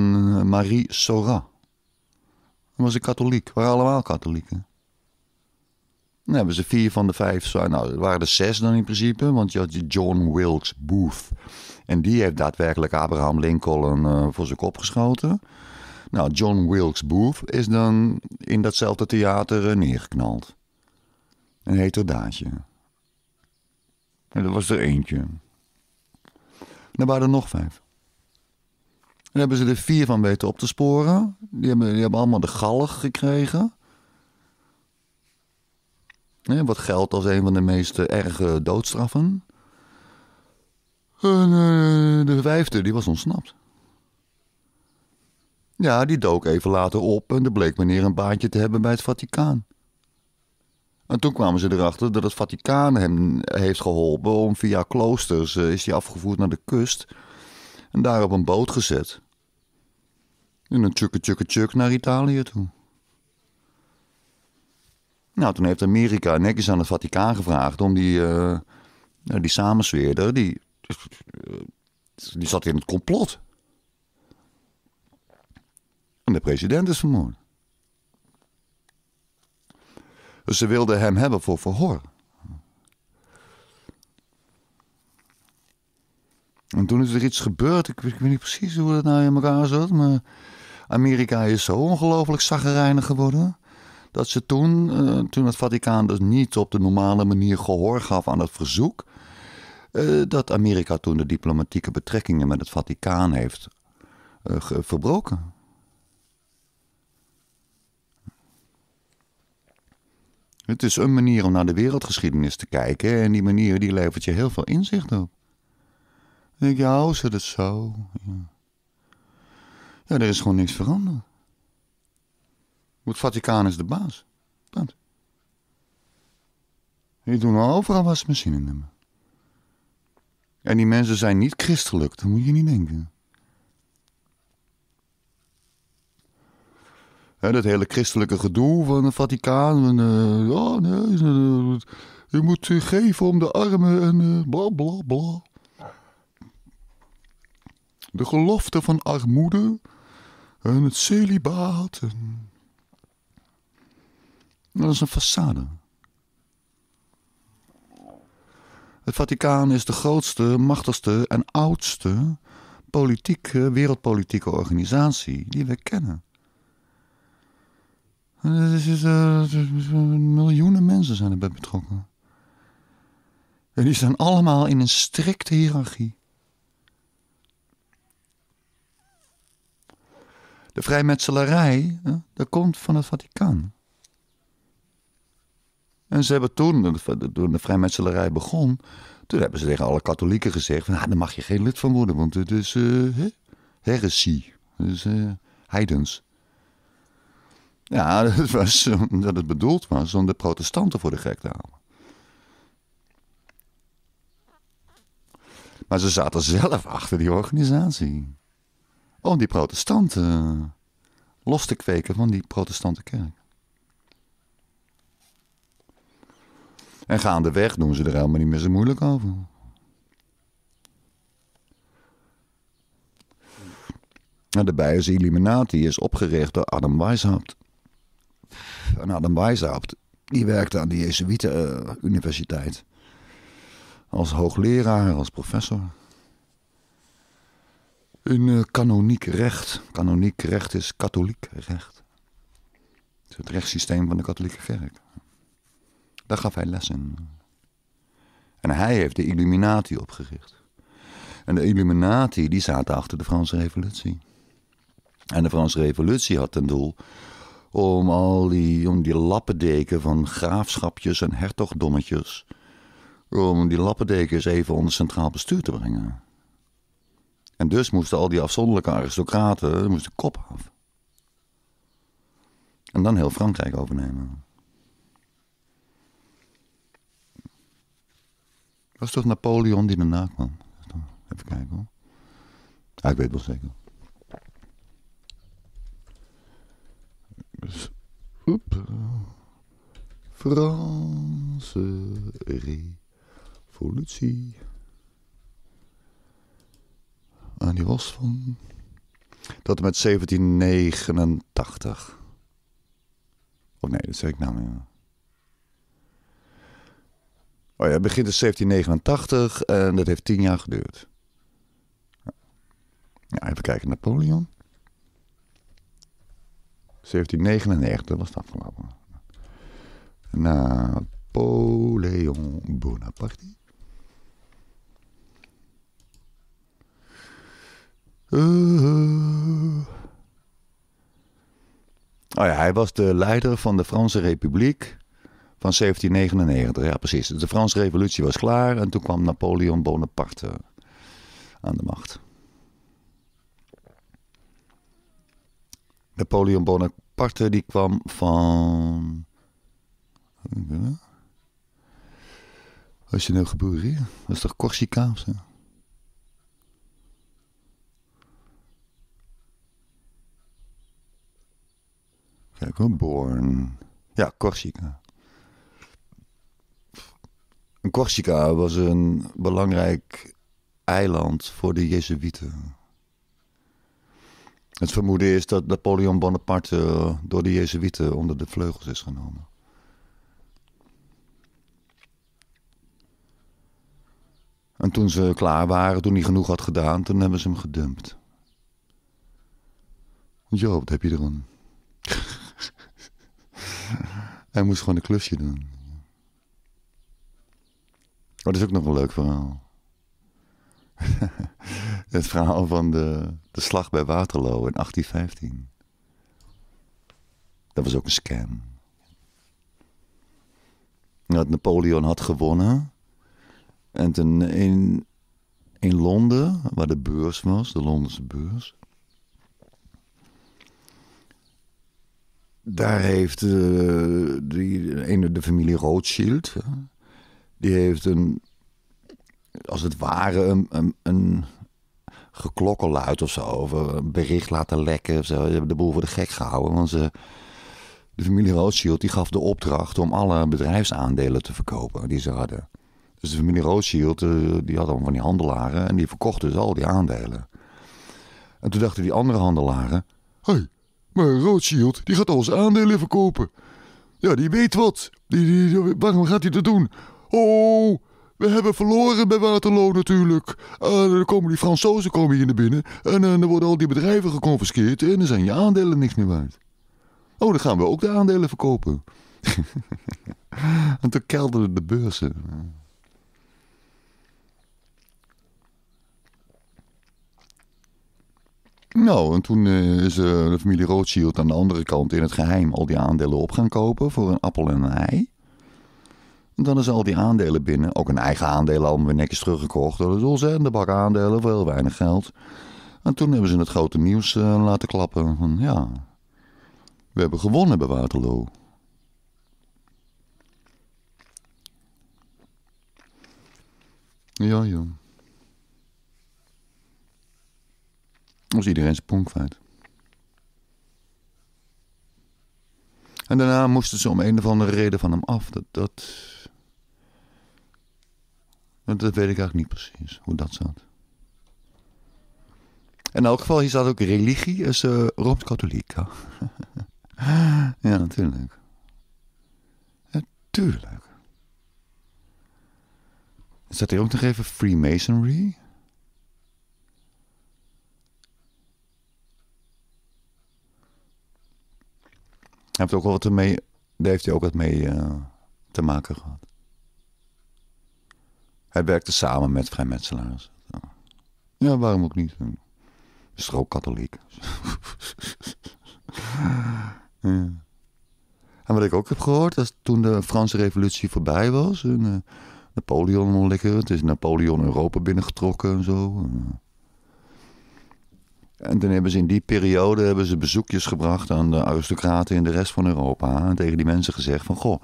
Marie Sora. Dat was een katholiek. We waren allemaal katholieken. Dan hebben ze vier van de vijf. Nou, er waren er zes dan in principe. Want je had John Wilkes Booth. En die heeft daadwerkelijk Abraham Lincoln eh, voor zijn kop geschoten. Nou, John Wilkes Booth is dan in datzelfde theater uh, neergeknald. Een heterdaadje. En dat was er eentje. dan waren er nog vijf. En hebben ze er vier van weten op te sporen. Die hebben, die hebben allemaal de galg gekregen wat geldt als een van de meest erge doodstraffen. En, eh, de vijfde, die was ontsnapt. Ja, die dook even later op en er bleek meneer een baantje te hebben bij het Vaticaan. En toen kwamen ze erachter dat het Vaticaan hem heeft geholpen om via kloosters eh, is hij afgevoerd naar de kust en daar op een boot gezet. In een tjukke tjukke tjuk naar Italië toe. Nou, toen heeft Amerika netjes aan het Vaticaan gevraagd om die, uh, die samensweerder, die, eh, die zat in het complot. En de president is vermoord. Dus ze wilden hem hebben voor verhoor. En toen is er iets gebeurd, ik weet, niet precies hoe dat nou in elkaar zat, maar Amerika is zo ongelooflijk zaggerijnig geworden dat ze toen, eh, toen het Vaticaan dus niet op de normale manier gehoor gaf aan het verzoek, eh, dat Amerika toen de diplomatieke betrekkingen met het Vaticaan heeft eh, verbroken. Het is een manier om naar de wereldgeschiedenis te kijken en die manier die levert je heel veel inzicht op. Ik denk, ja, hoe ze dat zo? Ja. ja, er is gewoon niks veranderd. Het Vaticaan is de baas. Punt. Die doen overal wat ze En die mensen zijn niet christelijk, dat moet je niet denken. He, dat hele christelijke gedoe van het Vaticaan. En, eh, ja, nee, eh, je moet geven om de armen en uh, bla bla bla. De gelofte van armoede en het celibaat. Dat is een façade. Het Vaticaan is de grootste, machtigste en oudste politieke, wereldpolitieke organisatie die we kennen. Er eh, eh, miljoenen mensen zijn erbij betrokken. En die staan allemaal in een strikte hiërarchie. De vrijmetselarij, dat komt van het Vaticaan. En ze hebben toen, toen de vrijmetselarij begon, toen hebben ze tegen alle katholieken gezegd: van, nou, daar mag je geen lid van worden, want het is uh, heresie. Het is uh, heidens. Ja, dat, was, dat het bedoeld was om de protestanten voor de gek te houden. Maar ze zaten zelf achter die organisatie. Om die protestanten los te kweken van die protestante kerk. En gaandeweg doen ze er helemaal niet meer zo moeilijk over. En nou, de Bijers Illuminati is opgericht door Adam Weishaupt. En Adam Weishaupt, die werkte aan de Jezuïte eh, Universiteit. Als hoogleraar, als professor. In eh, kanoniek recht. Kanoniek recht is katholiek recht. Het rechtssysteem van de katholieke kerk. Daar gaf hij les in. En hij heeft de Illuminati opgericht. En de Illuminati die zaten achter de Franse Revolutie. En de Franse Revolutie had ten doel om al die, om die lappendeken van graafschapjes en hertogdommetjes. om die lappendeken eens even onder centraal bestuur te brengen. En dus moesten al die afzonderlijke aristocraten moesten kop af. En dan heel Frankrijk overnemen. was toch Napoleon die daarna kwam? Even kijken hoor. ik weet wel zeker. Dus, oep. Franse revolutie. En die was van... Dat met 1789. Of oh, nee, dat zeg ik nou niet. Oh ja, het begint in 1789 en dat heeft tien jaar geduurd. Ja, even kijken, Napoleon. 1799 was het afgelopen. Napoleon Bonaparte. Eh. Oh ja, hij was de leider van de Franse Republiek. Van 1799, ja precies. De Franse revolutie was klaar en toen kwam Napoleon Bonaparte aan de macht. Napoleon Bonaparte die kwam van... Als je nou geboren Dat is toch Corsica of zo? Kijk hoor, Born. Ja, Corsica. Corsica was een belangrijk eiland voor de Jezuïeten. Het vermoeden is dat Napoleon Bonaparte door de Jezuïeten onder de vleugels is genomen. En toen ze klaar waren, toen hij genoeg had gedaan, toen hebben ze hem gedumpt. Jo, wat heb je er aan? hij moest gewoon een klusje doen. Oh, dat is ook nog een leuk verhaal. het verhaal van de, de slag bij Waterloo in 1815. Dat was ook een scam. Dat Napoleon had gewonnen. En toen in, in Londen, waar de beurs was, de Londense beurs. Daar heeft eh, die, de, de familie Rothschild, die heeft een, als het ware, een, een, een geklokkenluid of zo. Of een bericht laten lekken of Ze hebben de boel voor de gek gehouden. Want ze, de familie Rothschild die gaf de opdracht om alle bedrijfsaandelen te verkopen die ze hadden. Dus de familie Rothschild eh, die had dan van die handelaren en die verkochten dus al die aandelen. En toen dachten die andere handelaren: Hé, hey, maar Rothschild die gaat al zijn aandelen verkopen. Ja, die weet wat. Die, waarom gaat hij dat doen? Oh, we hebben verloren bij Waterloo natuurlijk. Uh, eh, dan komen die Fransozen komen hier naar binnen. En eh, dan worden al die bedrijven geconfiskeerd. En dan zijn je aandelen niks meer waard. Oh, dan gaan we ook de aandelen verkopen. en toen kelderden de beurzen. Nou, en toen eh, is de familie Rothschild aan de andere kant in het geheim al die aandelen op gaan kopen voor een appel en een ei. Dan is al die aandelen binnen. Ook een eigen aandelen allemaal weer netjes teruggekocht. Dat is ontzettend bak aandelen voor heel weinig geld. En toen hebben ze het grote nieuws eh, laten klappen. Van, ja, we hebben gewonnen bij Waterloo. Ja, ja. Was iedereen zijn ponk kwijt. En daarna moesten ze om een of andere reden van hem af. Dat, dat, dat weet ik eigenlijk niet precies hoe dat zat. In elk geval, hier staat ook religie, is uh, rooms-katholiek. ja, natuurlijk. Natuurlijk. Zat hier ook nog even Freemasonry? heeft ook wat mee, daar heeft hij ook wat mee eh, te maken gehad. Hij werkte samen met vrijmetselaars. Ja, waarom ook niet? Strook katholiek? En wat ik ook heb gehoord, dat toen de Franse revolutie voorbij was... En, uh, Napoleon nog lekker, het is Napoleon Europa binnengetrokken en zo... En toen hebben ze in die periode hebben ze bezoekjes gebracht aan de aristocraten in de rest van Europa. En tegen die mensen gezegd van, goh,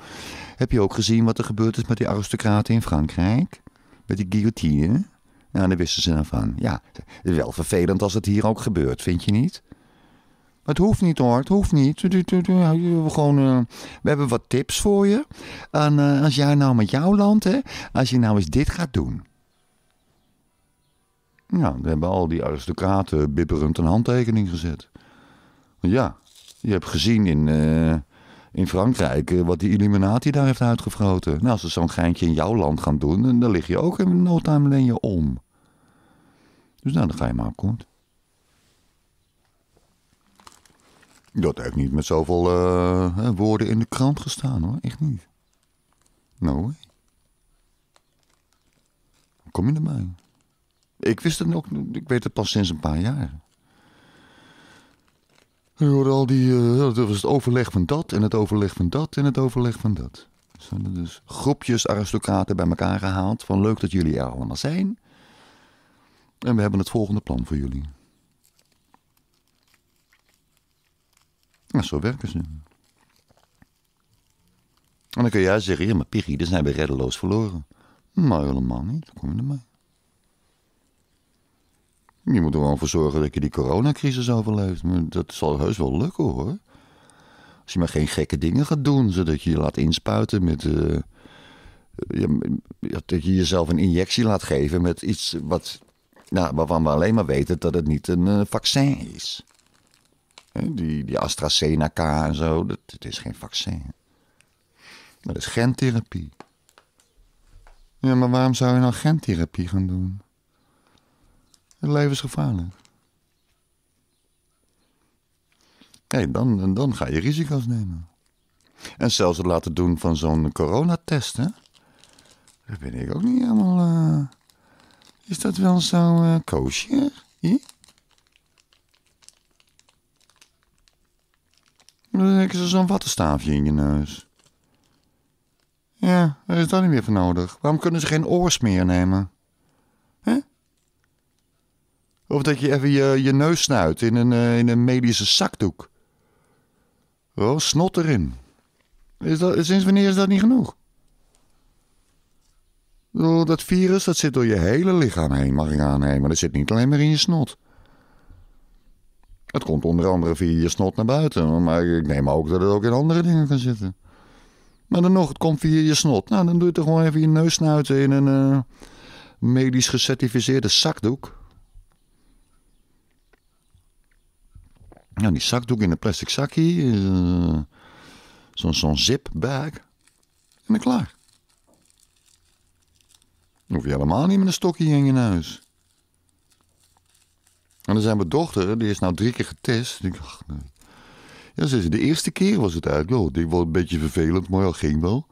heb je ook gezien wat er gebeurd is met die aristocraten in Frankrijk? met die guillotine. Nou, daar wisten ze dan van. Ja, het is wel vervelend als het hier ook gebeurt, vind je niet? Maar het hoeft niet hoor, het hoeft niet. We, gewoon, eh, we hebben wat tips voor je. En eh, als jij nou met jouw land, hè, als je nou eens dit gaat doen. Nou, dan hebben al die aristocraten bibberend een handtekening gezet. Ja, je hebt gezien in, eh, in Frankrijk eh, wat die Illuminati daar heeft uitgevroten. Nou, als ze zo'n geintje in jouw land gaan doen, dan lig je ook in no time leen je om. Dus nou, dan ga je maar akkoord. Dat heeft niet met zoveel eh, woorden in de krant gestaan hoor, echt niet. No way. kom je erbij? Ik wist het nog, ik weet het pas sinds een paar jaar. We al die, uh, dat was het overleg van dat en het overleg van dat en het overleg van dat. Ze hebben dus groepjes aristocraten bij elkaar gehaald van leuk dat jullie er allemaal zijn. En we hebben het volgende plan voor jullie. Nou, zo werken ze. En dan kun jij zeggen, ja maar Piggy, dan zijn we reddeloos verloren. Maar helemaal niet, dan kom je ermee. Je moet er gewoon voor zorgen dat je die coronacrisis overleeft. Dat zal heus wel lukken hoor. Als je maar geen gekke dingen gaat doen, zodat je je laat inspuiten met. Eh, dat je jezelf een injectie laat geven met iets wat, nou, waarvan we alleen maar weten dat het niet een eh, vaccin is. Die, die AstraZeneca en zo, dat, dat is geen vaccin. Dat is gentherapie. Ja, maar waarom zou je nou gentherapie gaan doen? Het Levensgevaarlijk. Kijk, dan, dan ga je risico's nemen. En zelfs het laten doen van zo'n coronatest, hè? Daar ben ik ook niet helemaal. Eh, is dat wel zo eh, koosje? Dan ik ze zo'n wattenstaafje in je neus. Ja, daar is dat niet meer voor nodig. Waarom kunnen ze geen meer nemen? Of dat je even je, je neus snuit in een, eh, in een medische zakdoek. Oh, snot erin. Is dat, sinds wanneer is dat niet genoeg? Oh, dat virus dat zit door je hele lichaam heen, mag ik aannemen. Dat zit niet alleen maar in je snot. Het komt onder andere via je snot naar buiten. Maar ik neem ook dat het ook in andere dingen kan zitten. Maar dan nog, het komt via je snot. Nou, dan doe je toch gewoon even je neus snuiten in een eh, medisch gecertificeerde zakdoek. Ja, nou, die zakdoek in een plastic zakje. Uh, Zo'n zo zip bag. En dan klaar. Dan hoef je helemaal niet met een stokje in je neus. En dan zijn mijn dochter, die is nou drie keer getest. Ik dacht, ja, ze is de eerste keer was het eigenlijk wel. Ik was een beetje vervelend, maar dat ging wel.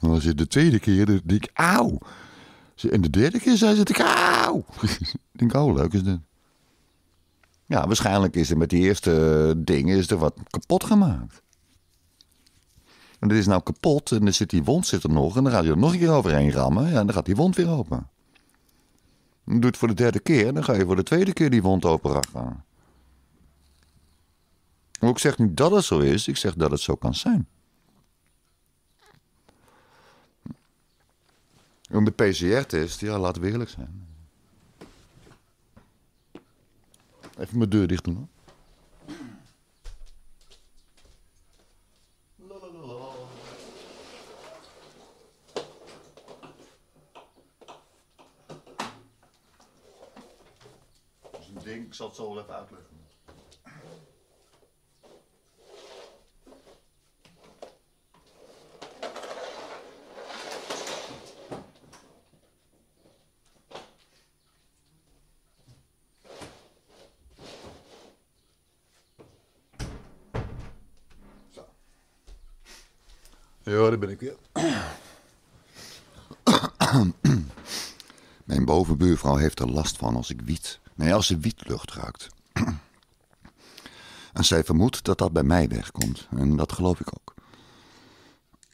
Dan was het de tweede keer, die ik, auw. En de derde keer zei ze, auw. ik denk, oh, leuk is dit. Ja, waarschijnlijk is er met die eerste dingen is er wat kapot gemaakt. En het is nou kapot en dan zit die wond zit er nog en dan gaat hij er nog een keer overheen rammen ja, en dan gaat die wond weer open. dan doe het voor de derde keer en dan ga je voor de tweede keer die wond open raken. ik zeg niet dat het zo is, ik zeg dat het zo kan zijn. En de PCR-test, ja, laat we eerlijk zijn. Even mijn deur dicht doen hoor. Dus ik ik zal het zo wel even uitleggen. Ja, daar ben ik weer. Mijn bovenbuurvrouw heeft er last van als ik wiet. Nee, als ze wietlucht ruikt. En zij vermoedt dat dat bij mij wegkomt. En dat geloof ik ook.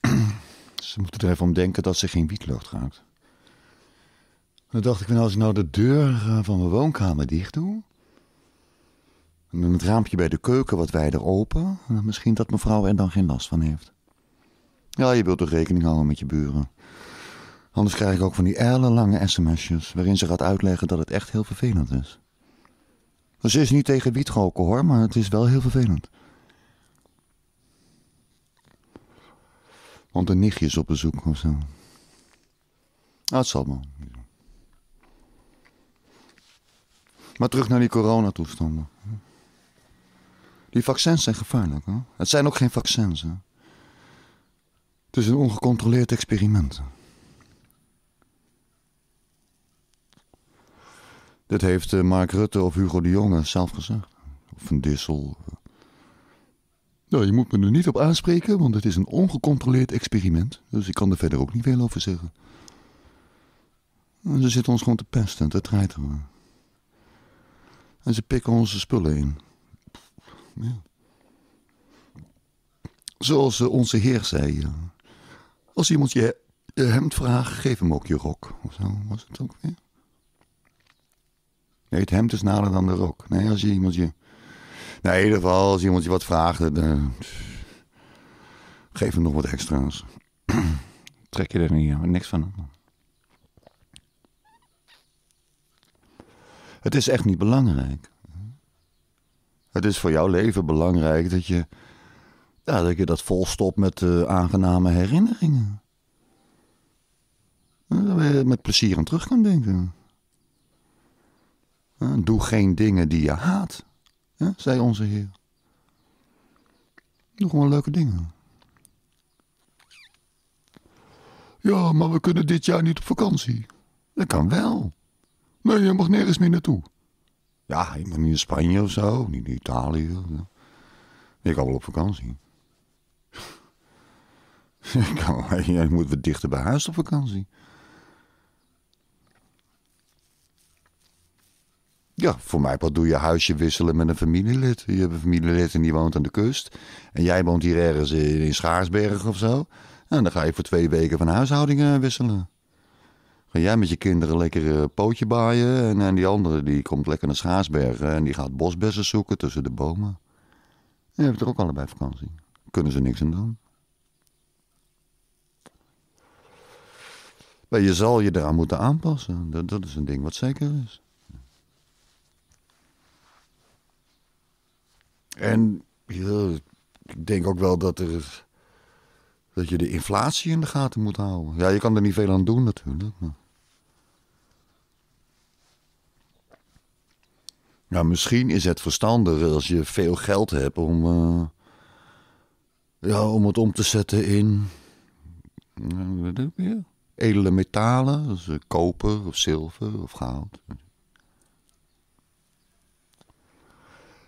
Ze moeten er even om denken dat ze geen wietlucht ruikt. Dan dacht ik, van als ik nou de deur eh, van mijn woonkamer dicht doe... en het raampje bij de keuken wat wijder open... Eh, misschien dat mevrouw er dan geen last van heeft. Ja, je wilt toch rekening houden met je buren. Anders krijg ik ook van die ellenlange sms'jes waarin ze gaat uitleggen dat het echt heel vervelend is. Dus ze is niet tegen wiet hoor, maar het is wel heel vervelend. Want een nichtje is op bezoek of zo. Dat ah, het zal wel. Maar terug naar die coronatoestanden. Die vaccins zijn gevaarlijk, hoor. Het zijn ook geen vaccins, hè. Het is een ongecontroleerd experiment. Dit heeft eh, Mark Rutte of Hugo de Jonge zelf gezegd. Of een Dissel. Nou, je moet me er niet op aanspreken, want het is een ongecontroleerd experiment. Dus ik kan er verder ook niet veel over zeggen. En ze zitten ons gewoon te pesten, te treiteren. En ze pikken onze spullen in. Ja. Zoals eh, onze Heer zei. Ja. Eh, als iemand je hemd vraagt, geef hem ook je rok. Of zo was het ook weer. Nee, het hemd is nader dan de rok. Nee, als je iemand je... in ieder geval, als iemand je wat vraagt, eh, dan... geef hem nog wat extra's. Trek je er niet, eh, niks van. Het is echt niet belangrijk. Het is voor jouw leven belangrijk dat je ja, dat je dat volstopt met eh, aangename herinneringen. Dat je met plezier aan terug kan denken. Doe geen dingen die je haat, hè, zei onze Heer. Doe gewoon leuke dingen. Ja, maar we kunnen dit jaar niet op vakantie. Dat kan wel. Nee, je mag nergens meer naartoe. Ja, je niet in Spanje of zo, niet in Italië. Ik kan wel op vakantie. Jij moet wat dichter bij huis op vakantie. Ja, voor mij wat doe je huisje wisselen met een familielid. Je hebt een familielid en die woont aan de kust. En jij woont hier ergens in Schaarsberg of zo. En dan ga je voor twee weken van huishouding eh, wisselen. Ga jij met je kinderen lekker eh, pootje baaien. En, die andere die komt lekker naar Schaarsberg. Eh, en die gaat bosbessen zoeken tussen de bomen. En je hebt er ook allebei vakantie. Kunnen ze niks aan doen. Maar je zal je eraan moeten aanpassen. Dat, dat is een ding wat zeker is. En ik denk ook wel dat, er, dat je de inflatie in de gaten moet houden. Ja, je kan er niet veel aan doen natuurlijk. Maar... Nou, misschien is het verstandiger als je veel geld hebt om, eh, ja, om het om te zetten in. wat heb je? edele metalen, dus koper of zilver of goud.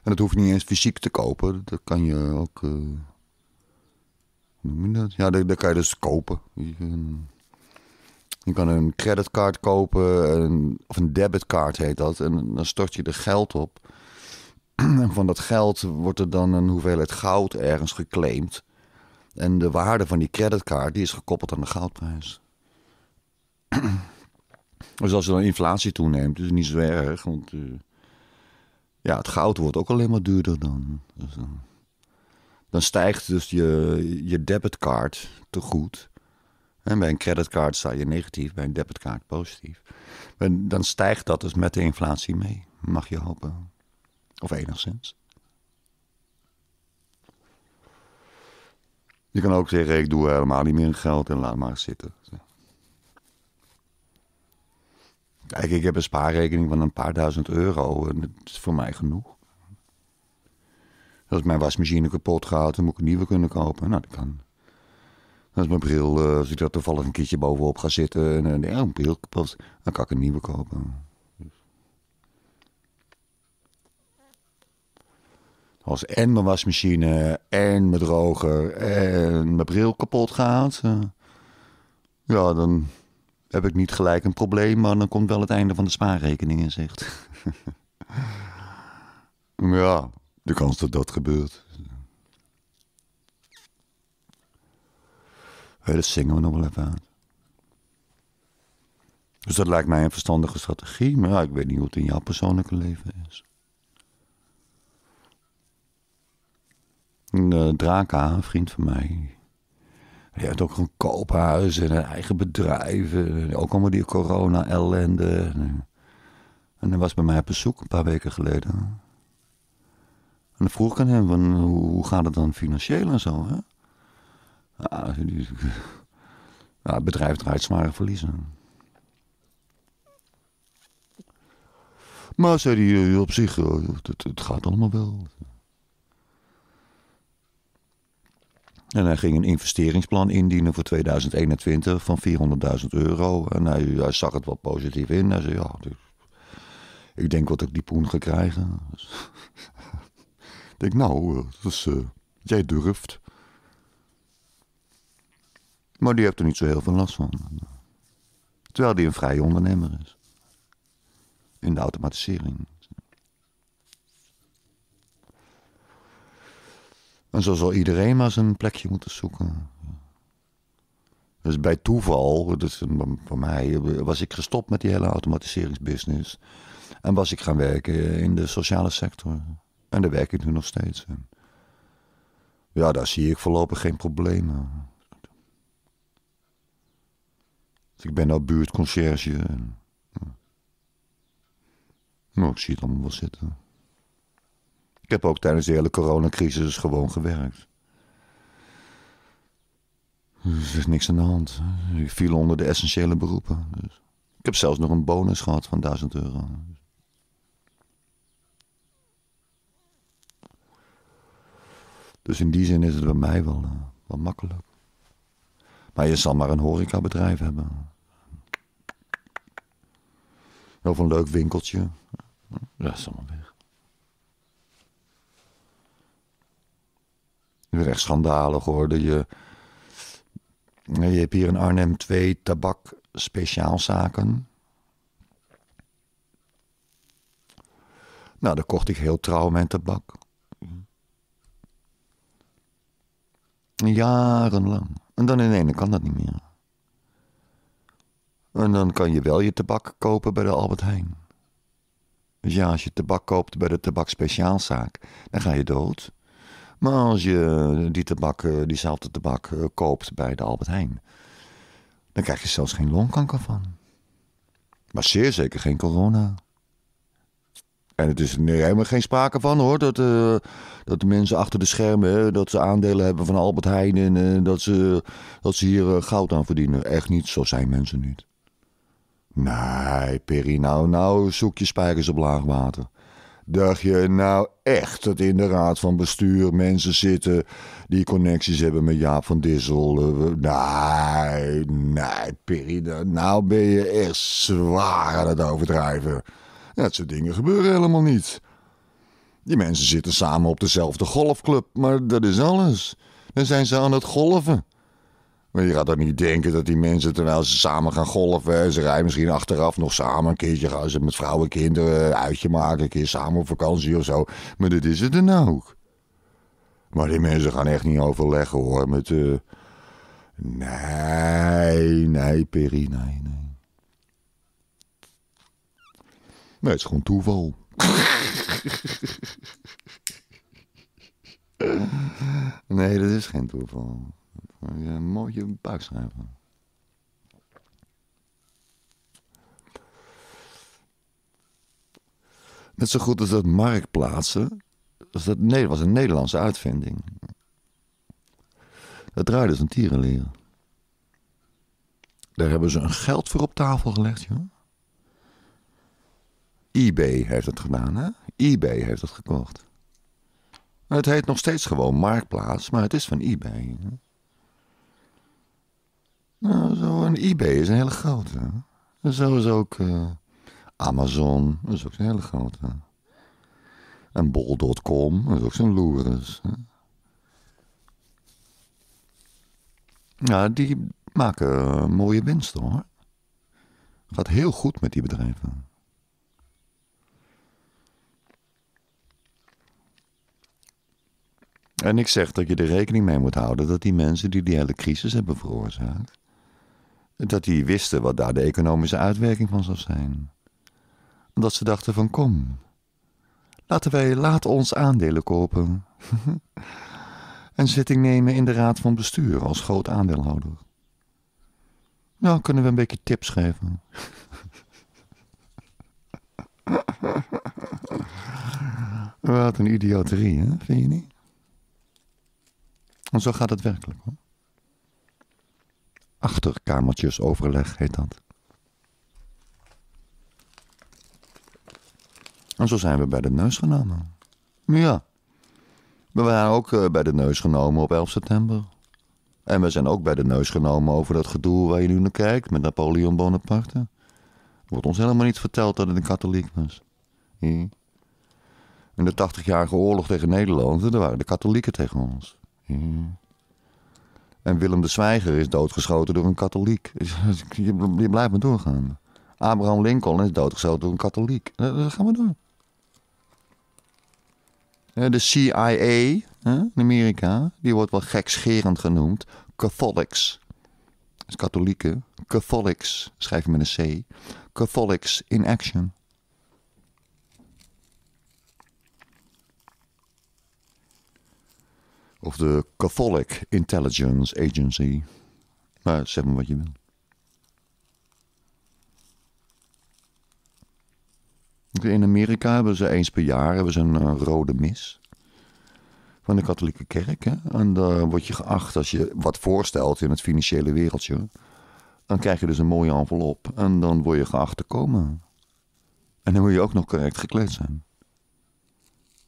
En dat hoeft niet eens fysiek te kopen, dat kan je ook. Eh, hoe noem je dat? Ja, dat, kan je dus kopen. Je kan een creditcard kopen, of een debitcard heet dat. En dan stort je er geld op. En van dat geld wordt er dan een hoeveelheid goud ergens geclaimd. En de waarde van die creditcard die is gekoppeld aan de goudprijs. dus als er dan inflatie toeneemt, is het niet zo erg. Want eh, ja, het goud wordt ook alleen maar duurder dan. Dus dan, stijgt dus je, je debitcard te goed. bij een creditcard sta je negatief, bij een debitcard positief. dan stijgt dat dus met de inflatie mee, mag je hopen. Of enigszins. Je kan ook zeggen, ik doe helemaal niet meer geld en laat maar zitten. Kijk, ik heb een spaarrekening van een paar duizend euro. En dat is voor mij genoeg. Als mijn wasmachine kapot gaat, dan moet ik een nieuwe kunnen kopen. Nou, dat kan. Als mijn bril, eh, als ik daar toevallig een keertje bovenop ga zitten en, eh, ja, een bril kapot, dan kan ik een nieuwe kopen. Als en mijn wasmachine en mijn droger en mijn bril kapot gaat, eh, ja, dan heb ik niet gelijk een probleem, maar dan komt wel het einde van de spaarrekening in zicht. ja, de kans dat dat gebeurt. Hey, dat zingen we nog wel even uit. Dus dat lijkt mij een verstandige strategie, maar ik weet niet hoe het in jouw persoonlijke leven is. Eh, Draka, een vriend van mij, je hebt ook een koophuis en een eigen bedrijf. ook allemaal die corona-ellende. En hij was bij mij op bezoek een paar weken geleden. En dan vroeg ik aan hem, van, hoe gaat het dan financieel en zo? Hè? ja, het bedrijf draait zware verliezen. Maar zei hij, eh, op zich, eh, het, het gaat allemaal wel. En hij ging een investeringsplan indienen voor 2021 van 400.000 euro. En hij, zag het wat positief in. Hij zei, ja, dus, ik denk wat ik die poen ga krijgen. ik denk, nou, eh, dus, eh, jij durft. Maar die heeft er niet zo heel veel last van. Terwijl die een vrije ondernemer is. In de automatisering. En zo zal iedereen maar zijn plekje moeten zoeken. Dus bij toeval, dus voor mij, was ik gestopt met die hele automatiseringsbusiness. En was ik gaan werken in de sociale sector. En daar werk ik nu nog steeds Ja, daar zie ik voorlopig geen problemen. Dus ik ben nou buurtconcierge. Nou, ik zie het allemaal wel zitten. Ik heb ook tijdens de hele coronacrisis dus gewoon gewerkt. Er is niks aan de hand. Ik viel onder de essentiële beroepen. Dus. Ik heb zelfs nog een bonus gehad van 1000 euro. Dus in die zin is het bij mij wel, eh, wel makkelijk. Maar je zal maar een horecabedrijf hebben. Of een leuk winkeltje. Dat is allemaal weg. Het werd echt schandalig hoor. Dat je, je hebt hier in Arnhem twee tabak speciaalzaken. Nou, daar kocht ik heel trouw mijn tabak. Jarenlang. En dan in kan dat niet meer. En dan kan je wel je tabak kopen bij de Albert Heijn. Dus ja, als je tabak koopt bij de tabakspeciaalzaak, dan ga je dood. Maar als je die tabak, eh, diezelfde tabak eh, koopt bij de Albert Heijn, dan krijg je zelfs geen longkanker van. Maar zeer zeker geen corona. En het is er helemaal geen sprake van hoor. Dat, eh, dat de mensen achter de schermen. dat ze aandelen hebben van Albert Heijn. En dat, ze, dat ze hier goud aan verdienen. Echt niet. Zo zijn mensen niet. Nee, Perry. Nou, nou zoek je spijkers op laag water dacht je nou echt dat in de raad van bestuur mensen zitten die connecties hebben met Jaap van Dissel? Nee, nee, Perry, nou ben je echt zwaar aan het overdrijven. Dat soort dingen gebeuren helemaal niet. Die mensen zitten samen op dezelfde golfclub, maar dat is alles. Dan zijn ze aan het golven. Maar je gaat dan niet denken dat die mensen, terwijl ze samen gaan golven, ze rijden misschien achteraf nog samen een keertje gaan ze met vrouwen en kinderen uitje maken, een keer samen op vakantie of zo. Maar dat is het dan ook. Maar die mensen gaan echt niet overleggen hoor. Met, eh, Nee, nee, Perry, nee, nee. Nee, het is gewoon toeval. nee, dat is geen toeval. Mooi je buikschrijver. Net zo goed als dat marktplaatsen. was dat, nee, was een Nederlandse uitvinding. Dat draaide een tierenleer. Daar hebben ze een geld voor op tafel gelegd, joh. eBay heeft het gedaan, hè? eBay heeft het gekocht. Het heet nog steeds gewoon Marktplaats, maar het is van eBay. Hè? Nou, zo'n eBay is een hele grote. zo is ook eh, Amazon, dat is ook een hele grote. En bol.com, dat is ook zo'n loeres. Ja, die maken eh, mooie winsten hoor. Gaat heel goed met die bedrijven. En ik zeg dat je er rekening mee moet houden dat die mensen die die hele crisis hebben veroorzaakt, dat die wisten wat daar de economische uitwerking van zou zijn. Dat ze dachten van kom, laten wij laat ons aandelen kopen. en zitting nemen in de raad van bestuur als groot aandeelhouder. Nou, kunnen we een beetje tips geven. Wat een idioterie, hè? vind je niet? En zo gaat het werkelijk hoor achterkamertjesoverleg heet dat. En zo zijn we bij de neus genomen. Ja. We waren ook eh, bij de neus genomen op 11 september. En we zijn ook bij de neus genomen over dat gedoe waar je nu naar kijkt met Napoleon Bonaparte. Er wordt ons helemaal niet verteld dat het een katholiek was. In de 80-jarige oorlog tegen Nederland, daar waren de katholieken tegen ons. En Willem de Zwijger is doodgeschoten door een katholiek. Je, blijft maar doorgaan. Abraham Lincoln is doodgeschoten door een katholiek. Dat gaan we door. Eh, de CIA in Amerika, die wordt wel gekscherend genoemd. Catholics. Dat is katholieken. Catholics, schrijf je met een C. Catholics in action. Of de Catholic Intelligence Agency. Maar zeg maar wat je wil. In Amerika hebben ze eens per jaar hebben ze een eh, rode mis van de katholieke kerk. Hè? En dan word je geacht als je wat voorstelt in het financiële wereldje. Dan krijg je dus een mooie envelop en dan word je geacht te komen. En dan moet je ook nog correct gekleed zijn.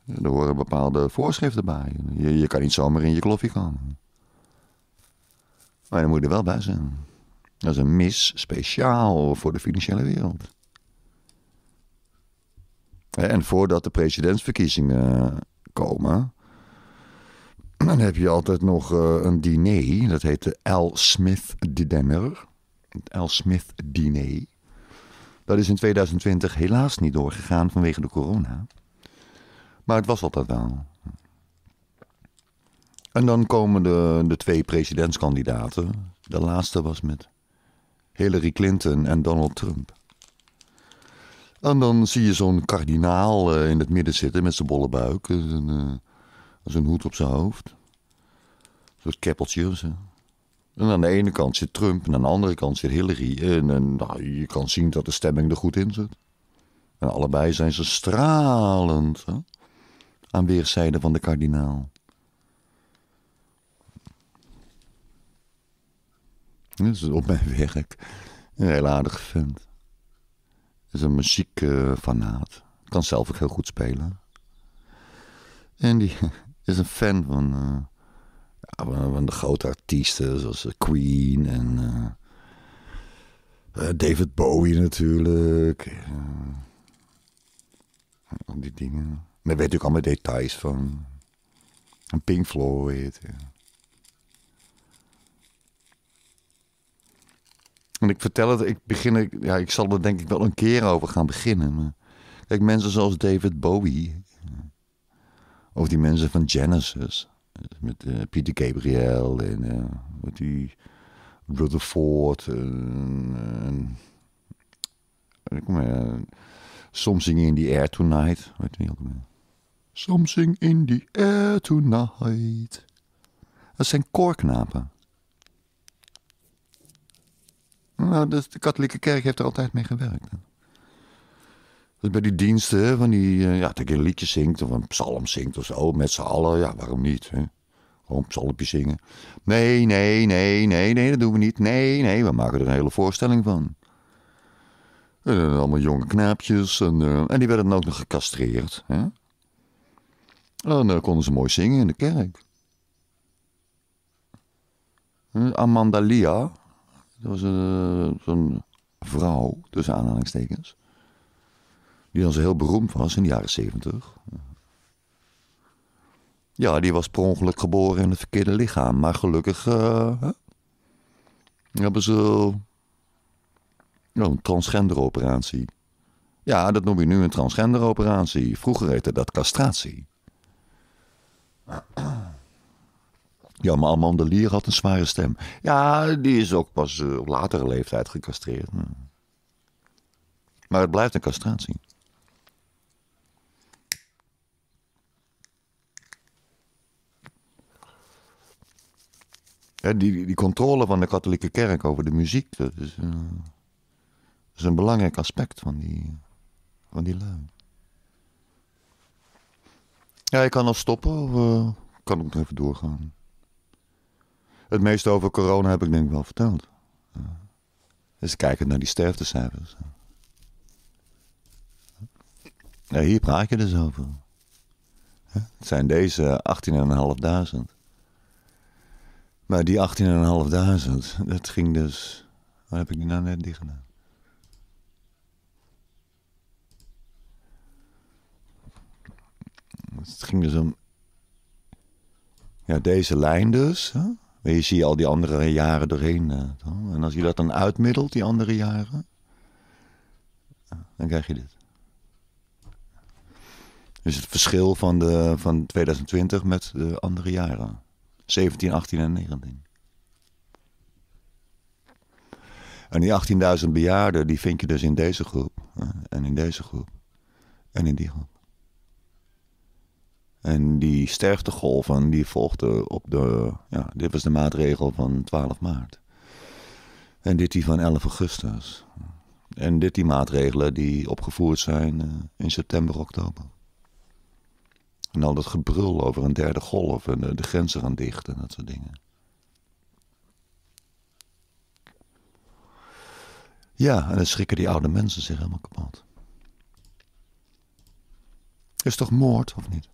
Er horen bepaalde voorschriften bij. Je, je kan niet zomaar in je kloffie komen. Maar dan moet je er wel bij zijn. Dat is een mis speciaal voor de financiële wereld. En voordat de presidentsverkiezingen eh, komen, dan heb je altijd nog eh, een diner. Dat heet de L. Smith Dinner. Het L. Smith Diner. Dat is in 2020 helaas niet doorgegaan vanwege de corona. Maar het was altijd wel. En dan komen de, de twee presidentskandidaten. De laatste was met Hillary Clinton en Donald Trump. En dan zie je zo'n kardinaal eh, in het midden zitten met zijn bolle buik. Zijn, eh, zijn eh, hoed op zijn hoofd. Zo'n keppeltje. Zo. En aan de ene kant zit Trump en aan de andere kant zit Hillary. En, en nou, je kan zien dat de stemming er goed in zit. En allebei zijn ze stralend. Hè? aan weerszijden van de kardinaal. Dat is op mijn werk. Een heel aardig vent. Is een muziekfanaat. Kan zelf ook heel goed spelen. En die is een fan eh, van, van de grote artiesten zoals eh, Queen en eh, David Bowie natuurlijk. Uh, al die dingen. Maar weet ook allemaal details van. Een Pink Floyd. En ik vertel het, ik, begin, ja, ik zal er denk ik wel een keer over gaan beginnen. Maar, kijk, mensen zoals David Bowie. Of die mensen van Genesis. Met uh, eh, Peter Gabriel en uh, wat die Rutherford. En, kom maar soms zingen in die Air Tonight. Weet niet, Something in the air tonight. Dat zijn koorknapen. Nou, de, dus de katholieke kerk heeft er altijd mee gewerkt. Dus bij die diensten, van die, eh, ja, dat je een liedje zingt of een psalm zingt of zo, met z'n allen, ja, waarom niet? Hè? Gewoon psalmpje zingen. Nee, nee, nee, nee, nee, dat doen we niet. Nee, nee, we maken er een hele voorstelling van. Eh, allemaal jonge knaapjes en, eh, en die werden dan ook nog gecastreerd. Hè? En dan eh, konden ze mooi zingen in de kerk. Hm, Amandalia, dat was een, eh, een vrouw, tussen aanhalingstekens, die dan zo heel beroemd was in de jaren zeventig. Ja, die was per ongeluk geboren in het verkeerde lichaam, maar gelukkig eh, hebben ze een transgender operatie. Ja, dat noem je nu een transgender operatie. Vroeger heette dat castratie. Ja, maar Amandelier had een zware stem. Ja, die is ook pas eh, op latere leeftijd gecastreerd. Hm. Maar het blijft een castratie. Ja, die, die controle van de katholieke kerk over de muziek, dat is, eh, is een belangrijk aspect van die, van die lui. Ja, eh, ik kan al stoppen of kan ook nog even doorgaan. Het meeste over corona heb ik denk ik wel verteld. Uh, dus kijken naar die sterftecijfers. Ja, hier praat je dus over. Huh? Het zijn deze 18.500. Maar die 18.500, dat ging dus... Waar heb ik die nou net dicht gedaan? het ging dus om ja, deze lijn dus. Hè? je ziet al die andere jaren doorheen. Hè? Eh, en als je dat dan uitmiddelt, die andere jaren, eh, dan krijg je dit. Dus het verschil van, de, van 2020 met de andere jaren. 17, 18 en 19. En die 18.000 bejaarden, die vind je dus in deze groep. En in deze groep. En in die groep. En die sterftegolven die volgden op de. Ja, dit was de maatregel van 12 maart. En dit die van 11 augustus. En dit die maatregelen die opgevoerd zijn eh, in september, oktober. En al dat gebrul over een derde golf en de, grenzen gaan dicht en dat soort dingen. Ja, en dan schrikken die oude mensen zich helemaal kapot. Is toch moord, of niet?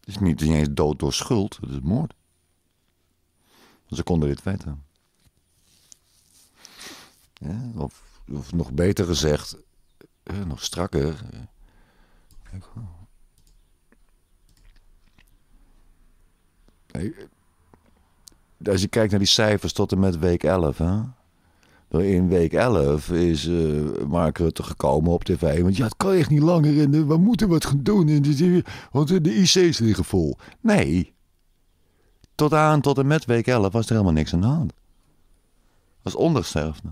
Het is niet, het eens dood door schuld, het is moord. Ze konden dit weten. Ja, of, nog beter gezegd, eh, nog strakker. Eh, oh. eh, als je kijkt naar die cijfers tot en met week 11, hè? Nou, in week 11 is eh, Mark Rutte gekomen op tv. Want ja, het kan echt niet langer en we moeten wat gaan doen. want de IC's liggen vol. Nee. Tot aan, tot en met week 11 was er helemaal niks aan de hand. Dat was ondersterfde.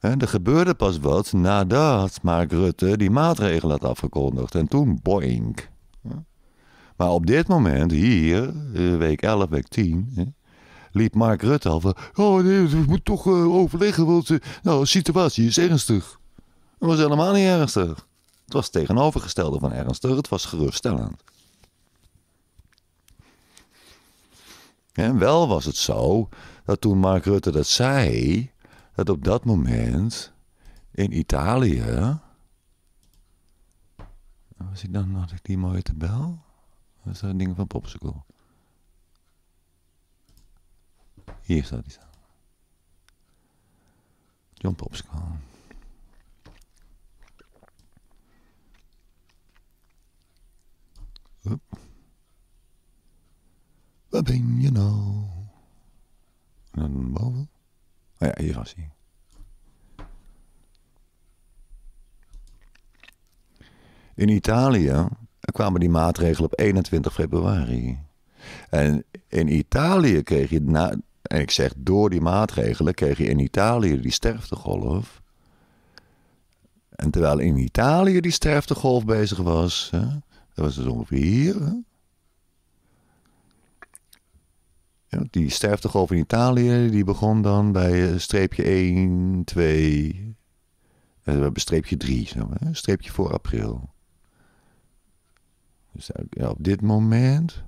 En er gebeurde pas wat nadat Mark Rutte die maatregelen had afgekondigd. En toen boink. Maar op dit moment, hier, eh, week 11, week 10, hè, liep Mark Rutte al van... Oh nee, we moeten toch eh, overleggen, want eh, nou, de situatie is ernstig. Het was helemaal niet ernstig. Het was het tegenovergestelde van ernstig, het was geruststellend. En wel was het zo dat toen Mark Rutte dat zei, dat op dat moment in Italië. Was hij dan, had ik die mooie tabel? Dat zijn dingen van Popsicle. Hier staat hij staan. John Popsicle. Hup. Waar ben je nou? En dan boven. Oh ja, hier was hij. In Italië kwamen die maatregelen op 21 februari. En in Italië kreeg je, na, en ik zeg door die maatregelen, kreeg je in Italië die sterftegolf. En terwijl in Italië die sterftegolf bezig was, hè, dat was dus ongeveer hier. Hè? Ja, die sterftegolf in Italië die begon dan bij eh, streepje 1, 2, we hebben streepje 3, streepje voor april. Dus, eh, op dit moment.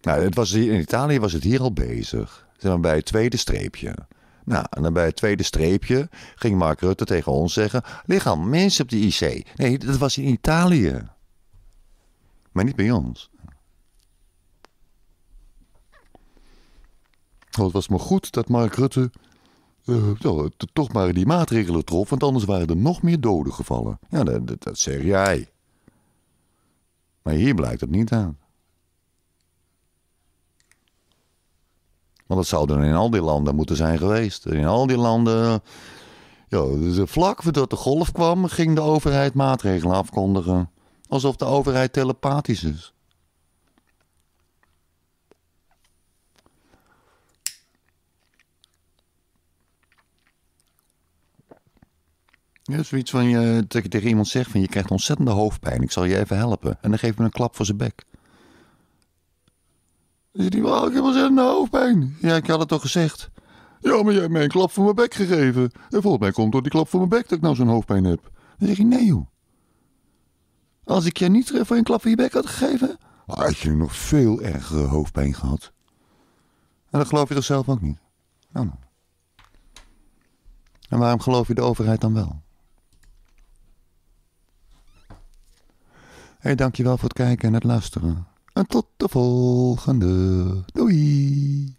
Nou, het was in Italië was het hier al bezig. Zeg maar bij het tweede streepje. Nou, en dan bij het tweede streepje ging Mark Rutte tegen ons zeggen: lichaam, mensen op de IC. Nee, dat was in Italië. Maar niet bij ons. Oh, het was maar goed dat Mark Rutte eh, toch maar die maatregelen trof, want anders waren er nog meer doden gevallen. Ja, dat, dat, zeg jij. Maar hier blijkt het niet aan. Want dat zou er in al die landen moeten zijn geweest. In al die landen. Ja, dus vlak voordat de golf kwam, ging de overheid maatregelen afkondigen. Alsof de overheid telepathisch is. Ja, zoiets van je, dat tegen iemand zegt van je krijgt ontzettende hoofdpijn, ik zal je even helpen. En dan geef je een klap voor zijn bek. Dan zit hij, ik heb ontzettende hoofdpijn. Ja, ik had het toch gezegd. Ja, maar jij hebt mij een klap voor mijn bek gegeven. En volgens mij komt door die klap voor mijn bek dat ik nou zo'n hoofdpijn heb. Dan zeg je, nee joh. Als ik je niet voor een klap voor je bek had gegeven, had je nog veel ergere hoofdpijn gehad. En dat geloof je toch zelf ook niet? Nou, nou. En waarom geloof je de overheid dan wel? Hey, dankjewel voor het kijken en het luisteren. En tot de volgende. Doei!